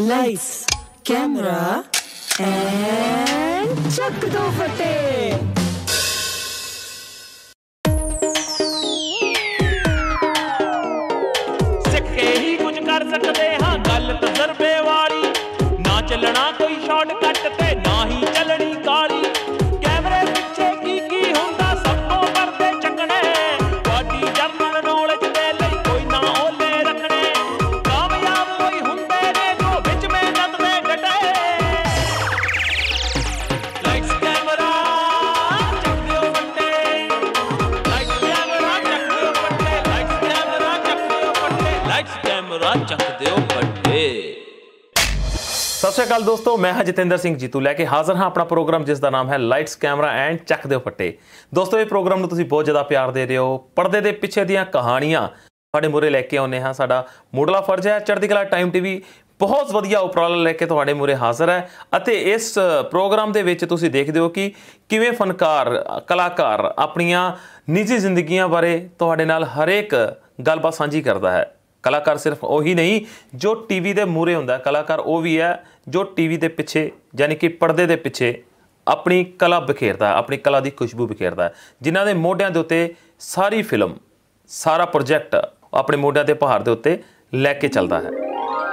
lights camera and चक दो फटे सिखे ही कुछ कर सकते हैं गल तजर्बे वाली ना चलना तो ਸਤਿ ਸ਼੍ਰੀ ਅਕਾਲ ਦੋਸਤੋ ਮੈਂ ਹਾਂ ਜਤਿੰਦਰ ਸਿੰਘ ਜੀਤੂ ਲੈ ਕੇ ਹਾਜ਼ਰ ਹਾਂ ਆਪਣਾ ਪ੍ਰੋਗਰਾਮ ਜਿਸ ਦਾ ਨਾਮ ਹੈ ਲਾਈਟਸ ਕੈਮਰਾ ਐਂਡ ਚੱਕ ਦਿਓ ਫੱਟੇ ਦੋਸਤੋ ਇਹ ਪ੍ਰੋਗਰਾਮ ਨੂੰ ਤੁਸੀਂ ਬਹੁਤ ਜ਼ਿਆਦਾ ਪਿਆਰ ਦੇ ਰਹੇ ਹੋ ਪਰਦੇ ਦੇ ਪਿੱਛੇ ਦੀਆਂ ਕਹਾਣੀਆਂ ਤੁਹਾਡੇ ਮੂਰੇ ਲੈ ਕੇ ਆਉਨੇ ਹਾਂ ਸਾਡਾ ਮੋਢਲਾ ਫਰਜ਼ ਹੈ ਚੜ੍ਹਦੀ ਕਲਾ ਟਾਈਮ ਟੀਵੀ ਬਹੁਤ ਵਧੀਆ ਉਪਰਾਲਾ ਲੈ ਕੇ ਤੁਹਾਡੇ ਮੂਰੇ ਹਾਜ਼ਰ ਹੈ ਅਤੇ ਇਸ ਪ੍ਰੋਗਰਾਮ ਦੇ ਵਿੱਚ ਤੁਸੀਂ ਦੇਖਦੇ ਹੋ ਕਿ ਕਿਵੇਂ ਫਨਕਾਰ ਕਲਾਕਾਰ ਆਪਣੀਆਂ ਨਿੱਜੀ ਜ਼ਿੰਦਗੀਆਂ ਬਾਰੇ ਤੁਹਾਡੇ ਨਾਲ ਹਰੇਕ ਗੱਲਬਾਤ ਸਾਂਝੀ ਕਰਦਾ ਹੈ ਕਲਾਕਾਰ ਸਿਰਫ ਉਹੀ ਨਹੀਂ ਜੋ ਟੀਵੀ ਦੇ ਮੂਹਰੇ ਹੁੰਦਾ ਕਲਾਕਾਰ ਉਹ ਵੀ ਹੈ ਜੋ ਟੀਵੀ ਦੇ ਪਿੱਛੇ ਯਾਨੀ ਕਿ ਪਰਦੇ ਦੇ ਪਿੱਛੇ ਆਪਣੀ ਕਲਾ ਬਖੇਰਦਾ ਆਪਣੀ ਕਲਾ ਦੀ ਖੁਸ਼ਬੂ ਬਖੇਰਦਾ ਜਿਨ੍ਹਾਂ ਦੇ ਮੋਢਿਆਂ ਦੇ ਉੱਤੇ ਸਾਰੀ ਫਿਲਮ ਸਾਰਾ ਪ੍ਰੋਜੈਕਟ ਆਪਣੇ ਮੋਢਿਆਂ ਤੇ ਪਹਾੜ ਦੇ ਉੱਤੇ ਲੈ ਕੇ ਚੱਲਦਾ ਹੈ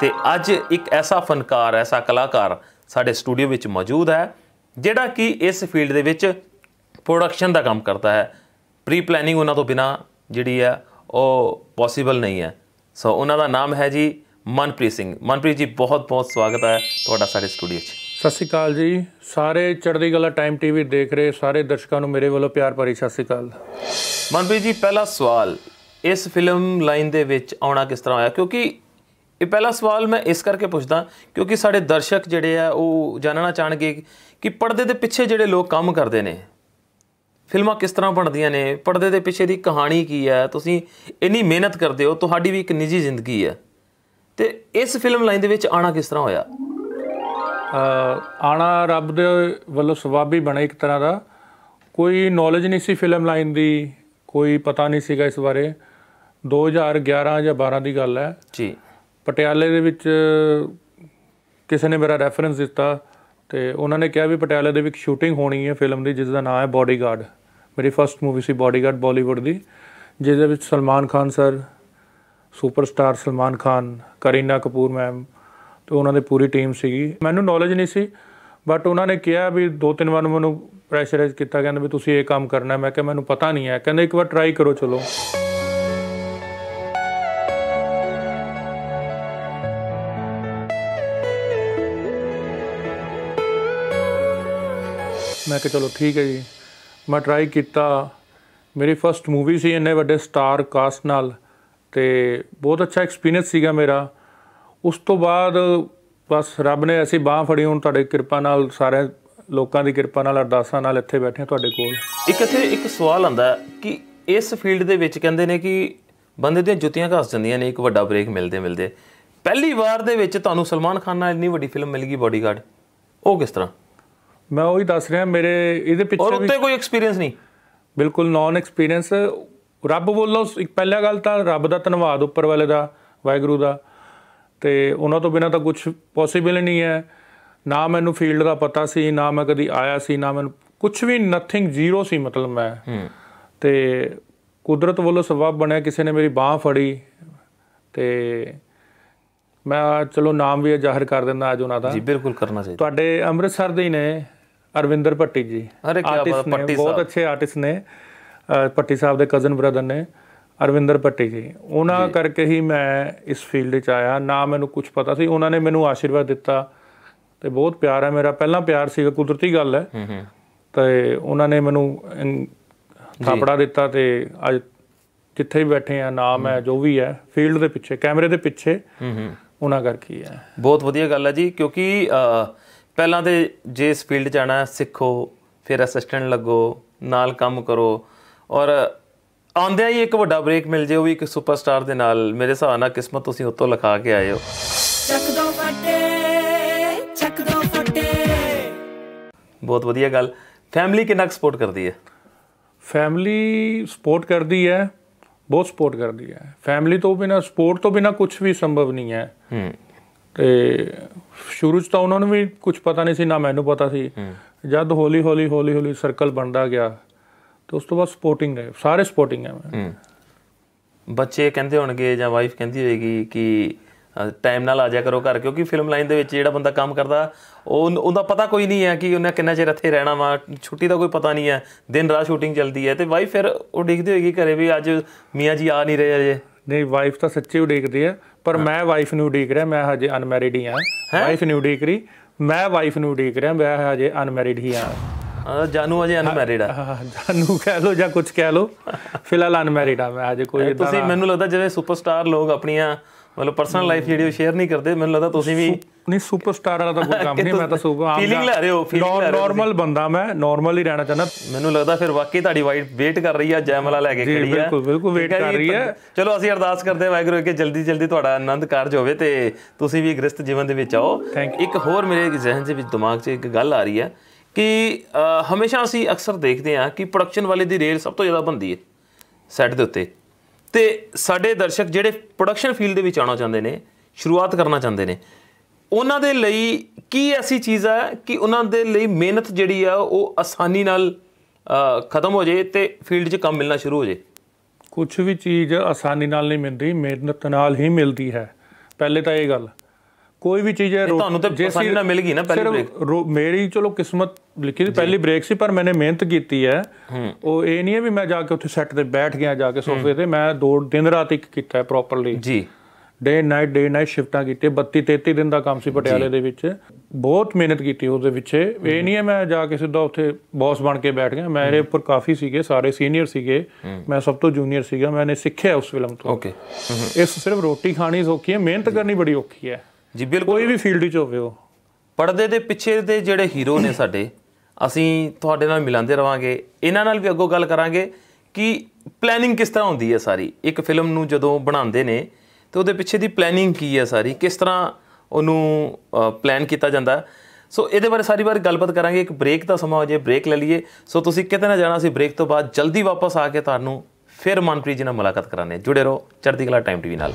ਤੇ ਅੱਜ ਇੱਕ ਐਸਾ ਫਨਕਾਰ ਐਸਾ ਕਲਾਕਾਰ ਸਾਡੇ ਸਟੂਡੀਓ ਵਿੱਚ ਮੌਜੂਦ ਹੈ ਜਿਹੜਾ ਕਿ ਇਸ ਫੀਲਡ ਦੇ ਵਿੱਚ ਪ੍ਰੋਡਕਸ਼ਨ ਦਾ ਕੰਮ ਕਰਦਾ ਹੈ ਪ੍ਰੀ ਪਲੈਨਿੰਗ ਉਹਨਾਂ ਤੋਂ ਬਿਨਾ ਜਿਹੜੀ ਹੈ ਉਹ ਪੋਸੀਬਲ ਨਹੀਂ ਹੈ ਸੋ ਉਹਨਾਂ ਦਾ ਨਾਮ ਹੈ ਜੀ ਮਨਪ੍ਰੀਤ ਸਿੰਘ ਮਨਪ੍ਰੀਤ ਜੀ ਬਹੁਤ ਬਹੁਤ ਸਵਾਗਤ ਹੈ ਤੁਹਾਡਾ ਸਾਡੇ ਸਟੂਡੀਓ 'ਚ ਸਤਿ ਸ਼੍ਰੀ ਅਕਾਲ ਜੀ ਸਾਰੇ ਚੜ੍ਹਦੀ ਕਲਾ ਟਾਈਮ ਟੀਵੀ ਦੇਖ ਰਹੇ ਸਾਰੇ ਦਰਸ਼ਕਾਂ ਨੂੰ ਮੇਰੇ ਵੱਲੋਂ ਪਿਆਰ ਭਰੀ ਸਤਿ ਸ਼੍ਰੀ ਅਕਾਲ ਮਨਪ੍ਰੀਤ ਜੀ ਪਹਿਲਾ ਸਵਾਲ ਇਸ ਫਿਲਮ ਲਾਈਨ ਦੇ ਵਿੱਚ ਆਉਣਾ ਕਿਸ ਤਰ੍ਹਾਂ ਹੋਇਆ ਕਿਉਂਕਿ ਇਹ ਪਹਿਲਾ ਸਵਾਲ ਮੈਂ ਇਸ ਕਰਕੇ ਪੁੱਛਦਾ ਕਿਉਂਕਿ ਸਾਡੇ ਦਰਸ਼ਕ ਜਿਹੜੇ ਆ ਉਹ ਜਾਣਨਾ ਚਾਹਣਗੇ ਕਿ ਪਰਦੇ ਦੇ ਪਿੱਛੇ ਜਿਹੜੇ ਲੋਕ ਕੰਮ ਕਰਦੇ ਨੇ ਫਿਲਮਾਂ ਕਿਸ ਤਰ੍ਹਾਂ ਬਣਦੀਆਂ ਨੇ ਪਰਦੇ ਦੇ ਪਿੱਛੇ ਦੀ ਕਹਾਣੀ ਕੀ ਹੈ ਤੁਸੀਂ ਇੰਨੀ ਮਿਹਨਤ ਕਰਦੇ ਹੋ ਤੁਹਾਡੀ ਵੀ ਇੱਕ ਨਿੱਜੀ ਜ਼ਿੰਦਗੀ ਹੈ ਤੇ ਇਸ ਫਿਲਮ ਲਾਈਨ ਦੇ ਵਿੱਚ ਆਣਾ ਕਿਸ ਤਰ੍ਹਾਂ ਹੋਇਆ ਆਣਾ ਰੱਬ ਦੇ ਵੱਲੋਂ ਸਵਾਬ ਹੀ ਬਣਾ ਇੱਕ ਤਰ੍ਹਾਂ ਦਾ ਕੋਈ ਨੌਲੇਜ ਨਹੀਂ ਸੀ ਫਿਲਮ ਲਾਈਨ ਦੀ ਕੋਈ ਪਤਾ ਨਹੀਂ ਸੀਗਾ ਇਸ ਬਾਰੇ 2011 ਜਾਂ 12 ਦੀ ਗੱਲ ਹੈ ਜੀ ਪਟਿਆਲੇ ਦੇ ਵਿੱਚ ਕਿਸੇ ਨੇ ਮੇਰਾ ਰੈਫਰੈਂਸ ਦਿੱਤਾ ਤੇ ਉਹਨਾਂ ਨੇ ਕਿਹਾ ਵੀ ਪਟਿਆਲੇ ਦੇ ਵਿੱਚ ਸ਼ੂਟਿੰਗ ਹੋਣੀ ਹੈ ਫਿਲਮ ਦੀ ਜਿਸ ਦਾ ਨਾਮ ਹੈ ਬਾਡੀਗਾਰਡ ਮੇਰੀ ਫਰਸਟ ਮੂਵੀ ਸੀ ਬਾਡੀਗਾਰਡ ਬਾਲੀਵੁੱਡ ਦੀ ਜਿਹਦੇ ਵਿੱਚ Salman Khan sir superstar Salman Khan Kareena Kapoor ma'am ਤੇ ਉਹਨਾਂ ਦੀ ਪੂਰੀ ਟੀਮ ਸੀਗੀ ਮੈਨੂੰ ਨੌਲੇਜ ਨਹੀਂ ਸੀ ਬਟ ਉਹਨਾਂ ਨੇ ਕਿਹਾ ਵੀ ਦੋ ਤਿੰਨ ਵਾਰ ਮੈਨੂੰ ਪ੍ਰੈਸ਼ਰਾਈਜ਼ ਕੀਤਾ ਕਹਿੰਦੇ ਵੀ ਤੁਸੀਂ ਇਹ ਕੰਮ ਕਰਨਾ ਮੈਂ ਕਿਹਾ ਮੈਨੂੰ ਪਤਾ ਨਹੀਂ ਹੈ ਕਹਿੰਦੇ ਇੱਕ ਵਾਰ ਟਰਾਈ ਕਰੋ ਚਲੋ ਮੈਂ ਕਿਹਾ ਚਲੋ ਠੀਕ ਹੈ ਜੀ ਮੈਂ ਟਰਾਈ ਕੀਤਾ ਮੇਰੀ ਫਰਸਟ ਮੂਵੀ ਸੀ ਇੰਨੇ ਵੱਡੇ ਸਟਾਰ ਕਾਸਟ ਨਾਲ ਤੇ ਬਹੁਤ ਅੱਛਾ ਐਕਸਪੀਰੀਅੰਸ ਸੀਗਾ ਮੇਰਾ ਉਸ ਤੋਂ ਬਾਅਦ ਬਸ ਰੱਬ ਨੇ ਐਸੀ ਬਾਹ ਫੜੀ ਹੁਣ ਤੁਹਾਡੇ ਕਿਰਪਾ ਨਾਲ ਸਾਰੇ ਲੋਕਾਂ ਦੀ ਕਿਰਪਾ ਨਾਲ ਅਰਦਾਸਾਂ ਨਾਲ ਇੱਥੇ ਬੈਠੇ ਤੁਹਾਡੇ ਕੋਲ ਇੱਕ ਇੱਥੇ ਇੱਕ ਸਵਾਲ ਆਂਦਾ ਕਿ ਇਸ ਫੀਲਡ ਦੇ ਵਿੱਚ ਕਹਿੰਦੇ ਨੇ ਕਿ ਬੰਦੇ ਦੀਆਂ ਜੁੱਤੀਆਂ ਘਸ ਜਾਂਦੀਆਂ ਨੇ ਇੱਕ ਵੱਡਾ ਬ੍ਰੇਕ ਮਿਲਦੇ ਮਿਲਦੇ ਪਹਿਲੀ ਵਾਰ ਦੇ ਵਿੱਚ ਤੁਹਾਨੂੰ ਸਲਮਾਨ ਖਾਨ ਨਾਲ ਇੰਨੀ ਵੱਡੀ ਫਿਲਮ ਮਿਲ ਗਈ ਬੋਡੀਗਾਰਡ ਉਹ ਕਿਸ ਤਰ੍ਹਾਂ ਮੈਂ ਉਹੀ ਦੱਸ ਰਿਹਾ ਮੇਰੇ ਇਹਦੇ ਪਿੱਛੇ ਔਰ ਉੱਤੇ ਕੋਈ ਐਕਸਪੀਰੀਅੰਸ ਨਹੀਂ ਬਿਲਕੁਲ ਨੌਨ ਐਕਸਪੀਰੀਅੰਸ ਰੱਬ ਵੱਲੋਂ ਇੱਕ ਪਹਿਲਾ ਗੱਲ ਤਾਂ ਰੱਬ ਦਾ ਧੰਨਵਾਦ ਉੱਪਰ ਵਾਲੇ ਦਾ ਵਾਹਿਗੁਰੂ ਦਾ ਤੇ ਉਹਨਾਂ ਤੋਂ ਬਿਨਾਂ ਤਾਂ ਕੁਝ ਪੋਸੀਬਲ ਨਹੀਂ ਹੈ ਨਾ ਮੈਨੂੰ ਫੀਲਡ ਦਾ ਪਤਾ ਸੀ ਨਾ ਮੈਂ ਕਦੀ ਆਇਆ ਸੀ ਨਾ ਮੈਨੂੰ ਕੁਝ ਵੀ ਨਥਿੰਗ ਜ਼ੀਰੋ ਸੀ ਮਤਲਬ ਮੈਂ ਤੇ ਕੁਦਰਤ ਵੱਲੋਂ ਸਵਾਬ ਬਣਿਆ ਕਿਸੇ ਨੇ ਮੇਰੀ ਬਾਹ ਫੜੀ ਤੇ ਮੈਂ ਚਲੋ ਨਾਮ ਵੀ ਜ਼ਾਹਰ ਕਰ ਦਿੰਦਾ ਅੱਜ ਉਹਨਾਂ ਦਾ ਜੀ ਬਿਲਕੁਲ ਕਰਨਾ ਚਾਹੀਦਾ ਤੁਹਾਡੇ ਅੰਮ੍ਰਿਤਸਰ ਦੇ ਹੀ ਨੇ ਅਰਵਿੰਦਰ ਭੱਟੀ ਜੀ ਅਰੇ ਕੀ ਬਾਤ ਭੱਟੀ ਸਾਹਿਬ ਬਹੁਤ ਅੱਛੇ ਆਰਟਿਸਟ ਨੇ ਭੱਟੀ ਸਾਹਿਬ ਦੇ ਕਜ਼ਨ ਬ੍ਰਦਰ ਨੇ ਅਰਵਿੰਦਰ ਭੱਟੀ ਜੀ ਉਹਨਾਂ ਕਰਕੇ ਹੀ ਮੈਂ ਇਸ ਫੀਲਡ 'ਚ ਆਇਆ ਨਾ ਮੈਨੂੰ ਕੁਝ ਪਤਾ ਸੀ ਉਹਨਾਂ ਨੇ ਮੈਨੂੰ ਆਸ਼ੀਰਵਾਦ ਦਿੱਤਾ ਤੇ ਬਹੁਤ ਪਿਆਰ ਹੈ ਮੇਰਾ ਪਹਿਲਾਂ ਪਿਆਰ ਸੀਗਾ ਕੁਦਰਤੀ ਗੱਲ ਹੈ ਹੂੰ ਹੂੰ ਤੇ ਉਹਨਾਂ ਨੇ ਮੈਨੂੰ ਥਾਪੜਾ ਦਿੱਤਾ ਤੇ ਅੱਜ ਕਿੱਥੇ ਵੀ ਬੈਠੇ ਆ ਨਾਮ ਹੈ ਜੋ ਵੀ ਹੈ ਫੀਲਡ ਦੇ ਪਿੱਛੇ ਕੈਮਰੇ ਦੇ ਪਿੱਛੇ ਹੂੰ ਹੂੰ ਉਹਨਾਂ ਕਰਕੇ ਹੈ ਬਹੁਤ ਵਧੀਆ ਗੱਲ ਹੈ ਜੀ ਕਿਉਂਕਿ ਪਹਿਲਾਂ ਤੇ ਜੇ ਇਸ ਫੀਲਡ ਜਾਣਾ ਸਿੱਖੋ ਫਿਰ ਅਸਿਸਟੈਂਟ ਲੱਗੋ ਨਾਲ ਕੰਮ ਕਰੋ ਔਰ ਆਉਂਦਿਆਂ ਹੀ ਇੱਕ ਵੱਡਾ ਬ੍ਰੇਕ ਮਿਲ ਜੇ ਉਹ ਵੀ ਇੱਕ ਸੁਪਰਸਟਾਰ ਦੇ ਨਾਲ ਮੇਰੇ ਹਿਸਾਬ ਨਾਲ ਕਿਸਮਤ ਤੁਸੀਂ ਉੱਤੋਂ ਲਿਖਾ ਕੇ ਆਏ ਹੋ ਚੱਕ ਦੋ ਫੱਟੇ ਚੱਕ ਦੋ ਫੱਟੇ ਬਹੁਤ ਵਧੀਆ ਗੱਲ ਫੈਮਿਲੀ ਕਿੰਨਾ ਸਪੋਰਟ ਕਰਦੀ ਹੈ ਫੈਮਿਲੀ ਸਪੋਰਟ ਕਰਦੀ ਹੈ ਬਹੁਤ ਸਪੋਰਟ ਕਰਦੀ ਹੈ ਫੈਮਿਲੀ ਤੋਂ ਬਿਨਾ ਸਪੋਰਟ ਤੋਂ ਬਿਨਾ ਕੁਝ ਵੀ ਸੰਭਵ ਨਹੀਂ ਹੈ ਤੇ ਸ਼ੁਰੂ ਚ ਤਾਂ ਉਹਨਾਂ ਨੂੰ ਵੀ ਕੁਝ ਪਤਾ ਨਹੀਂ ਸੀ ਨਾ ਮੈਨੂੰ ਪਤਾ ਸੀ ਜਦ ਹੌਲੀ ਹੌਲੀ ਹੌਲੀ ਹੌਲੀ ਸਰਕਲ ਬਣਦਾ ਗਿਆ ਤੇ ਉਸ ਤੋਂ ਬਾਅਦ ਸਪੋਰਟਿੰਗ ਹੈ ਸਾਰੇ ਸਪੋਰਟਿੰਗ ਹੈ ਬੱਚੇ ਕਹਿੰਦੇ ਹੋਣਗੇ ਜਾਂ ਵਾਈਫ ਕਹਿੰਦੀ ਹੋਏਗੀ ਕਿ ਟਾਈਮ ਨਾਲ ਆ ਜਾ ਕਰੋ ਘਰ ਕਿਉਂਕਿ ਫਿਲਮ ਲਾਈਨ ਦੇ ਵਿੱਚ ਜਿਹੜਾ ਬੰਦਾ ਕੰਮ ਕਰਦਾ ਉਹ ਉਹਦਾ ਪਤਾ ਕੋਈ ਨਹੀਂ ਹੈ ਕਿ ਉਹਨੇ ਕਿੰਨਾ ਚਿਰ ਇੱਥੇ ਰਹਿਣਾ ਵਾ ਛੁੱਟੀ ਦਾ ਕੋਈ ਪਤਾ ਨਹੀਂ ਹੈ ਦਿਨ ਰਾਤ ਸ਼ੂਟਿੰਗ ਚੱਲਦੀ ਹੈ ਤੇ ਵਾਈਫ ਫਿਰ ਉਹ ਦੇਖਦੀ ਹੋਏਗੀ ਘਰੇ ਵੀ ਅੱਜ ਮੀਆਂ ਜੀ ਆ ਨਹੀਂ ਰਹੇ ਅਜੇ ਨਹੀਂ ਵਾਈਫ ਤਾਂ ਸੱਚੀ ਉਡੀਕਦੀ ਹੈ ਪਰ ਮੈਂ ਵਾਈਫ ਨੂੰ ਉਡੀਕ ਰਿਹਾ ਮੈਂ ਹਜੇ ਅਨਮੈਰਿਡ ਹੀ ਆ ਵਾਈਫ ਨੂੰ ਉਡੀਕ ਰਹੀ ਮੈਂ ਵਾਈਫ ਨੂੰ ਉਡੀਕ ਰਿਹਾ ਮੈਂ ਹਜੇ ਅਨਮੈਰਿਡ ਹੀ ਆ ਜਾਨੂ ਅਜੇ ਅਨਮੈਰਿਡ ਆ ਜਾਨੂ ਕਹਿ ਲੋ ਜਾਂ ਕੁਝ ਕਹਿ ਲੋ ਫਿਲਹਾਲ ਅਨਮੈਰਿਡ ਆ ਮੈਂ ਅਜੇ ਕੋਈ ਤੁਸੀਂ ਮੈਨੂੰ ਲੱਗਦਾ ਜਿਵੇਂ ਸੁਪਰਸਟਾਰ ਲੋਕ ਆਪਣੀਆਂ ਮਤਲਬ ਪਰਸਨਲ ਲਾਈਫ ਜਿਹੜੀ ਉਹ ਸ਼ੇਅਰ ਨਹੀਂ ਕਰਦੇ ਮੈਨੂੰ ਲੱਗਦਾ ਤੁਸੀਂ ਵੀ ਨਹੀਂ ਸੁਪਰਸਟਾਰ ਵਾਲਾ ਤਾਂ ਕੋਈ ਕੰਮ ਨਹੀਂ ਮੈਂ ਤਾਂ ਸੁਪਰ ਆਮ ਫੀਲਿੰਗ ਲੈ ਰਹੇ ਹੋ ਫੀਲਿੰਗ ਲੈ ਰਹੇ ਨਾਰਮਲ ਬੰਦਾ ਮੈਂ ਨਾਰਮਲ ਹੀ ਰਹਿਣਾ ਚਾਹੁੰਦਾ ਮੈਨੂੰ ਲੱਗਦਾ ਫਿਰ ਵਾਕਈ ਤੁਹਾਡੀ ਵਾਈਫ ਵੇਟ ਕਰ ਰਹੀ ਆ ਜੈਮਲਾ ਲੈ ਕੇ ਖੜੀ ਆ ਜੀ ਬਿਲਕੁਲ ਬਿਲਕੁਲ ਵੇਟ ਕਰ ਰਹੀ ਆ ਚਲੋ ਅਸੀਂ ਅਰਦਾਸ ਕਰਦੇ ਹਾਂ ਵਾਹਿਗੁਰੂ ਕਿ ਜਲਦੀ ਜਲਦੀ ਤੁਹਾਡਾ ਆਨੰਦ ਕਾਰਜ ਹੋਵੇ ਤੇ ਤੁਸੀਂ ਵੀ ਗ੍ਰਸਤ ਜੀਵਨ ਦੇ ਵਿੱਚ ਆਓ ਇੱਕ ਹੋਰ ਮੇਰੇ ਜ਼ਿਹਨ ਦੇ ਵਿੱਚ ਦਿਮਾਗ 'ਚ ਇੱਕ ਗੱਲ ਆ ਰਹੀ ਆ ਕਿ ਹਮੇਸ਼ਾ ਅਸੀਂ ਅਕਸਰ ਦੇਖਦੇ ਆ ਕਿ ਪ੍ਰੋਡਕਸ਼ਨ ਵਾਲੇ ਦੀ ਰੇਲ ਸਭ ਤੋਂ ਜ਼ਿਆਦਾ ਬੰਦੀ ਹੈ ਸੈੱਟ ਦੇ ਉੱਤੇ ਤੇ ਸਾਡੇ ਦਰਸ਼ਕ ਜਿਹੜੇ ਪ੍ਰੋਡਕਸ਼ਨ ਫੀਲਡ ਦੇ ਵਿੱਚ ਆਉਣਾ ਚਾਹੁੰਦੇ ਨੇ ਸ਼ੁਰੂਆਤ ਕਰਨਾ ਚਾਹੁੰਦੇ ਨੇ ਉਹਨਾਂ ਦੇ ਲਈ ਕੀ ਐਸੀ ਚੀਜ਼ ਹੈ ਕਿ ਉਹਨਾਂ ਦੇ ਲਈ ਮਿਹਨਤ ਜਿਹੜੀ ਆ ਉਹ ਆਸਾਨੀ ਨਾਲ ਖਤਮ ਹੋ ਜੇ ਤੇ ਫੀਲਡ 'ਚ ਕੰਮ ਮਿਲਣਾ ਸ਼ੁਰੂ ਹੋ ਜੇ ਕੁਝ ਵੀ ਚੀਜ਼ ਆਸਾਨੀ ਨਾਲ ਨਹੀਂ ਮਿਲਦੀ ਮਿਹਨਤ ਨਾਲ ਹੀ ਮਿਲਦੀ ਹੈ ਪਹਿਲੇ ਤਾਂ ਇਹ ਗੱਲ ਕੋਈ ਵੀ ਚੀਜ਼ ਹੈ ਤੁਹਾਨੂੰ ਤਾਂ ਪਸੰਦ ਨਾ ਮਿਲ ਗਈ ਨਾ ਪਹਿਲੀ ਬ੍ਰੇਕ ਮੇਰੀ ਚਲੋ ਕਿਸਮਤ ਲਿਖੀ ਸੀ ਪਹਿਲੀ ਬ੍ਰੇਕ ਸੀ ਪਰ ਮੈਨੇ ਮਿਹਨਤ ਕੀਤੀ ਹੈ ਉਹ ਇਹ ਨਹੀਂ ਹੈ ਵੀ ਮੈਂ ਜਾ ਕੇ ਉੱਥੇ ਸੈੱਟ ਤੇ ਬੈਠ ਗਿਆ ਜਾ ਕੇ ਸੋਫੇ ਤੇ ਮੈਂ ਦੋ ਦਿਨ ਰਾਤ ਇੱਕ ਕੀਤਾ ਹੈ ਪ੍ਰੋਪਰਲੀ ਜੀ ਡੇ ਨਾਈਟ ਡੇ ਨਾਈਟ ਸ਼ਿਫਟਾਂ ਕੀਤੇ 32 33 ਦਿਨ ਦਾ ਕੰਮ ਸੀ ਪਟਿਆਲੇ ਦੇ ਵਿੱਚ ਬਹੁਤ ਮਿਹਨਤ ਕੀਤੀ ਉਹਦੇ ਵਿੱਚ ਇਹ ਨਹੀਂ ਹੈ ਮੈਂ ਜਾ ਕੇ ਸਿੱਧਾ ਉੱਥੇ ਬੌਸ ਬਣ ਕੇ ਬੈਠ ਗਿਆ ਮੇਰੇ ਉੱਪਰ ਕਾਫੀ ਸੀਗੇ ਸਾਰੇ ਸੀਨੀਅਰ ਸੀਗੇ ਮੈਂ ਸਭ ਤੋਂ ਜੂਨੀਅਰ ਸੀਗਾ ਮੈਨੇ ਸਿੱਖਿਆ ਉਸ ਫਿਲਮ ਤੋਂ ਓਕੇ ਇਸ ਸਿਰਫ ਰੋਟੀ ਖਾਣੀ ਸੌਖੀ ਹੈ ਮਿਹਨਤ ਕਰਨੀ ਬੜੀ ਔਖੀ ਹੈ ਜੀ ਬਿਲਕੁਲ ਕੋਈ ਵੀ ਫੀਲਡ 'ਚ ਹੋਵੇ ਉਹ ਪਰਦੇ ਦੇ ਪਿੱਛੇ ਦੇ ਜਿਹੜੇ ਹੀਰੋ ਨੇ ਸਾਡੇ ਅਸੀਂ ਤੁਹਾਡੇ ਨਾਲ ਮਿਲਾਂਦੇ ਰਵਾਂਗੇ ਇਹਨਾਂ ਨਾਲ ਵੀ ਅੱਗੋਂ ਗੱਲ ਕਰਾਂਗੇ ਕਿ ਪਲੈਨਿੰਗ ਕਿਸ ਤਰ੍ਹਾਂ ਹੁੰਦੀ ਹੈ ਸਾਰੀ ਇੱਕ ਫਿਲਮ ਨੂੰ ਜਦੋਂ ਬਣਾਉਂਦੇ ਨੇ ਤੇ ਉਹਦੇ ਪਿੱਛੇ ਦੀ ਪਲੈਨਿੰਗ ਕੀ ਹੈ ਸਾਰੀ ਕਿਸ ਤਰ੍ਹਾਂ ਉਹਨੂੰ ਪਲਾਨ ਕੀਤਾ ਜਾਂਦਾ ਸੋ ਇਹਦੇ ਬਾਰੇ ਸਾਰੀ ਵਾਰ ਗੱਲਬਾਤ ਕਰਾਂਗੇ ਇੱਕ ਬ੍ਰੇਕ ਦਾ ਸਮਾਂ ਹੋ ਜੇ ਬ੍ਰੇਕ ਲੈ ਲਈਏ ਸੋ ਤੁਸੀਂ ਕਿਤੇ ਨਾ ਜਾਣਾ ਸੀ ਬ੍ਰੇਕ ਤੋਂ ਬਾਅਦ ਜਲਦੀ ਵਾਪਸ ਆ ਕੇ ਤੁਹਾਨੂੰ ਫਿਰ ਮਨਪ੍ਰੀਤ ਜੀ ਨਾਲ ਮੁਲਾਕਾਤ ਕਰਾਣੇ ਜੁੜੇ ਰਹੋ ਚੜ੍ਹਦੀ ਕਲਾ ਟਾਈਮ ਟੀਵੀ ਨਾਲ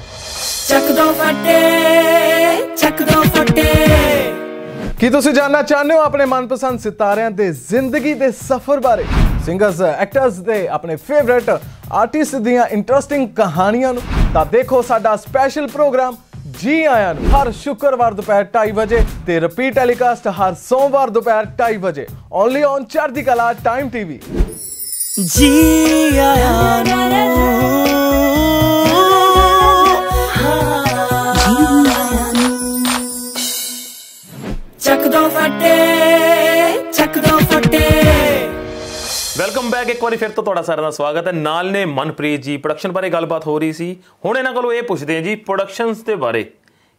ਚੱਕ ਦੋ ਫੱਟੇ ਚੱਕ ਦੋ ਫੱਟੇ ਕੀ ਤੁਸੀਂ ਜਾਨਣਾ ਚਾਹੁੰਦੇ ਹੋ ਆਪਣੇ ਮਨਪਸੰਦ ਸਿਤਾਰਿਆਂ ਦੇ ਜ਼ਿੰਦਗੀ ਦੇ ਸਫ਼ਰ ਬਾਰੇ ਸਿੰਗਰਸ ਐਕਟਰਸ ਦੇ ਆਪਣੇ ਫੇਵਰਿਟ ਆਰਟਿਸਟ ਦੀਆਂ ਇੰਟਰਸਟਿੰਗ ਕਹਾਣੀਆਂ ਨੂੰ ਤਾਂ ਦੇਖੋ ਸਾਡਾ ਸਪੈਸ਼ਲ ਪ੍ਰੋਗਰਾਮ ਜੀ ਆਇਆਂ ਨੂੰ ਹਰ ਸ਼ੁੱਕਰਵਾਰ ਦੁਪਹਿਰ 2:30 ਵਜੇ ਤੇ ਰਿਪੀਟ ਟੈਲੀਕਾਸਟ ਹਰ ਸੋਮਵਾਰ ਦੁਪਹਿਰ 2:30 ਵਜੇ ਓਨਲੀ ਔਨ ਚੜ੍ਹਦੀ ਕਲਾ ਟਾਈਮ ਟੀਵੀ ਜੀ ਆਇਆਂ ਨੂੰ ਵੈਲਕਮ ਬੈਕ ਇੱਕ ਵਾਰੀ ਫਿਰ ਤੋਂ ਤੁਹਾਡਾ ਸਾਰਿਆਂ ਦਾ ਸਵਾਗਤ ਹੈ ਨਾਲ ਨੇ ਮਨਪ੍ਰੀਤ ਜੀ ਪ੍ਰੋਡਕਸ਼ਨ ਬਾਰੇ ਗੱਲਬਾਤ ਹੋ ਰਹੀ ਸੀ ਹੁਣ ਇਹਨਾਂ ਕੋਲੋਂ ਇਹ ਪੁੱਛਦੇ ਹਾਂ ਜੀ ਪ੍ਰੋਡਕਸ਼ਨਸ ਦੇ ਬਾਰੇ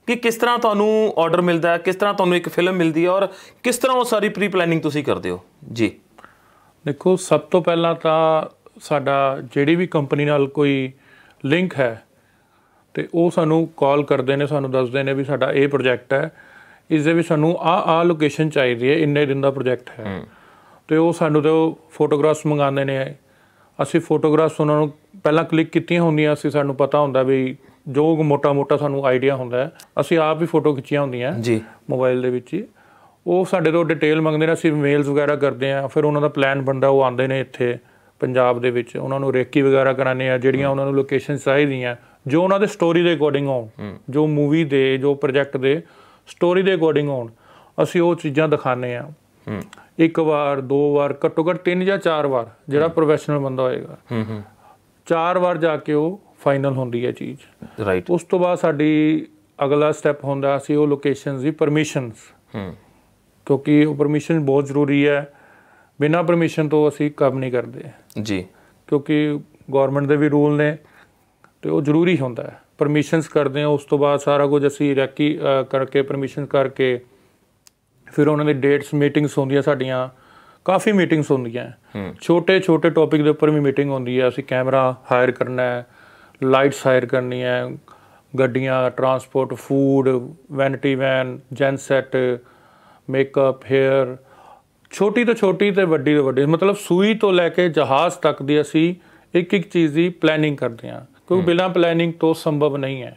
ਕਿ ਕਿਸ ਤਰ੍ਹਾਂ ਤੁਹਾਨੂੰ ਆਰਡਰ ਮਿਲਦਾ ਹੈ ਕਿਸ ਤਰ੍ਹਾਂ ਤੁਹਾਨੂੰ ਇੱਕ ਫਿਲਮ ਮਿਲਦੀ ਹੈ ਔਰ ਕਿਸ ਤਰ੍ਹਾਂ ਉਹ ਸਾਰੀ ਪ੍ਰੀ ਪਲੈਨਿੰਗ ਤੁਸੀਂ ਕਰਦੇ ਹੋ ਜੀ ਦੇਖੋ ਸਭ ਤੋਂ ਪਹਿਲਾਂ ਤਾਂ ਸਾਡਾ ਜਿਹੜੀ ਵੀ ਕੰਪਨੀ ਨਾਲ ਕੋਈ ਲਿੰਕ ਹੈ ਤੇ ਉਹ ਸਾਨੂੰ ਕਾਲ ਕਰਦੇ ਨੇ ਸਾਨੂੰ ਦੱਸਦੇ ਨੇ ਵੀ ਸਾਡਾ ਇਹ ਪ੍ਰੋਜੈਕਟ ਹੈ ਇਸ ਦੇ ਵੀ ਸਾਨੂੰ ਆ ਆ ਲੋਕੇਸ਼ਨ ਚਾਹੀਦੀ ਹੈ ਇੰਨੇ ਦਿਨ ਦਾ ਪ੍ਰੋਜੈਕਟ ਹੈ ਤੇ ਉਹ ਸਾਨੂੰ ਤੇ ਉਹ ਫੋਟੋਗ੍ਰਾਫਸ ਮੰਗਾਉਂਦੇ ਨੇ ਅਸੀਂ ਫੋਟੋਗ੍ਰਾਫਸ ਉਹਨਾਂ ਨੂੰ ਪਹਿਲਾਂ ਕਲਿੱਕ ਕੀਤੀਆਂ ਹੁੰਦੀਆਂ ਸੀ ਸਾਨੂੰ ਪਤਾ ਹੁੰਦਾ ਵੀ ਜੋ ਮੋਟਾ-ਮੋਟਾ ਸਾਨੂੰ ਆਈਡੀਆ ਹੁੰਦਾ ਅਸੀਂ ਆਪ ਵੀ ਫੋਟੋ ਖਿੱਚੀਆਂ ਹੁੰਦੀਆਂ ਜੀ ਮੋਬਾਈਲ ਦੇ ਵਿੱਚ ਹੀ ਉਹ ਸਾਡੇ ਤੋਂ ਡਿਟੇਲ ਮੰਗਦੇ ਨੇ ਅਸੀਂ ਮੇਲਸ ਵਗੈਰਾ ਕਰਦੇ ਆ ਫਿਰ ਉਹਨਾਂ ਦਾ ਪਲਾਨ ਬਣਦਾ ਉਹ ਆਉਂਦੇ ਨੇ ਇੱਥੇ ਪੰਜਾਬ ਦੇ ਵਿੱਚ ਉਹਨਾਂ ਨੂੰ ਰੇਕੀ ਵਗੈਰਾ ਕਰਾਣੇ ਆ ਜਿਹੜੀਆਂ ਉਹਨਾਂ ਨੂੰ ਲੋਕੇਸ਼ਨ ਚਾਹੀਦੀਆਂ ਜੋ ਉਹਨਾਂ ਦੇ ਸਟੋਰੀ ਦੇ ਅਕੋਰਡਿੰਗ ਹੋ ਜੋ ਮੂਵੀ ਦੇ ਜੋ ਪ੍ਰੋਜੈਕਟ ਦੇ ਸਟੋਰੀ ਦੇ ਅਕੋਰਡਿੰਗ ਹੋਣ ਅਸੀਂ ਉਹ ਚੀਜ਼ਾਂ ਦਿਖਾਣੇ ਆ ਇੱਕ ਵਾਰ ਦੋ ਵਾਰ ਘੱਟੋ ਘੱਟ ਤਿੰਨ ਜਾਂ ਚਾਰ ਵਾਰ ਜਿਹੜਾ ਪ੍ਰੋਫੈਸ਼ਨਲ ਬੰਦਾ ਹੋਏਗਾ ਹੂੰ ਹੂੰ ਚਾਰ ਵਾਰ ਜਾ ਕੇ ਉਹ ਫਾਈਨਲ ਹੁੰਦੀ ਹੈ ਚੀਜ਼ ਰਾਈਟ ਉਸ ਤੋਂ ਬਾਅਦ ਸਾਡੀ ਅਗਲਾ ਸਟੈਪ ਹੁੰਦਾ ਸੀ ਉਹ ਲੋਕੇਸ਼ਨਸ ਦੀ ਪਰਮਿਸ਼ਨਸ ਹੂੰ ਕਿਉਂਕਿ ਉਹ ਪਰਮਿਸ਼ਨ ਬਹੁਤ ਜ਼ਰੂਰੀ ਹੈ ਬਿਨਾ ਪਰਮਿਸ਼ਨ ਤੋਂ ਅਸੀਂ ਕੰਮ ਨਹੀਂ ਕਰਦੇ ਜੀ ਕਿਉਂਕਿ ਗਵਰਨਮੈਂਟ ਦੇ ਵੀ ਰੂਲ ਨੇ ਤੇ ਉਹ ਜ਼ਰੂਰੀ ਹੁੰਦਾ ਹੈ ਪਰਮਿਸ਼ਨਸ ਕਰਦੇ ਆ ਉਸ ਤੋਂ ਬਾਅਦ ਸਾਰਾ ਕੁਝ ਅਸੀਂ ਰੈਕੀ ਕਰਕੇ ਪਰਮਿਸ਼ਨ ਕਰਕੇ ਫਿਰ ਉਹਨਾਂ ਦੇ ਡੇਟਸ ਮੀਟਿੰਗਸ ਹੁੰਦੀਆਂ ਸਾਡੀਆਂ ਕਾਫੀ ਮੀਟਿੰਗਸ ਹੁੰਦੀਆਂ ਛੋਟੇ ਛੋਟੇ ਟੌਪਿਕ ਦੇ ਉੱਪਰ ਵੀ ਮੀਟਿੰਗ ਹੁੰਦੀ ਹੈ ਅਸੀਂ ਕੈਮਰਾ ਹਾਇਰ ਕਰਨਾ ਹੈ ਲਾਈਟਸ ਹਾਇਰ ਕਰਨੀ ਹੈ ਗੱਡੀਆਂ transport food vanity van set makeup hair ਛੋਟੀ ਤੋਂ ਛੋਟੀ ਤੇ ਵੱਡੀ ਤੋਂ ਵੱਡੀ ਮਤਲਬ ਸੂਈ ਤੋਂ ਲੈ ਕੇ ਜਹਾਜ਼ ਤੱਕ ਦੀ ਅਸੀਂ ਇੱਕ ਇੱਕ ਚੀਜ਼ ਦੀ ਪਲੈਨਿੰਗ ਕਰਦੇ ਹਾਂ ਕਿਉਂਕਿ ਬਿਨਾਂ ਪਲੈਨਿੰਗ ਤੋਂ ਸੰਭਵ ਨਹੀਂ ਹੈ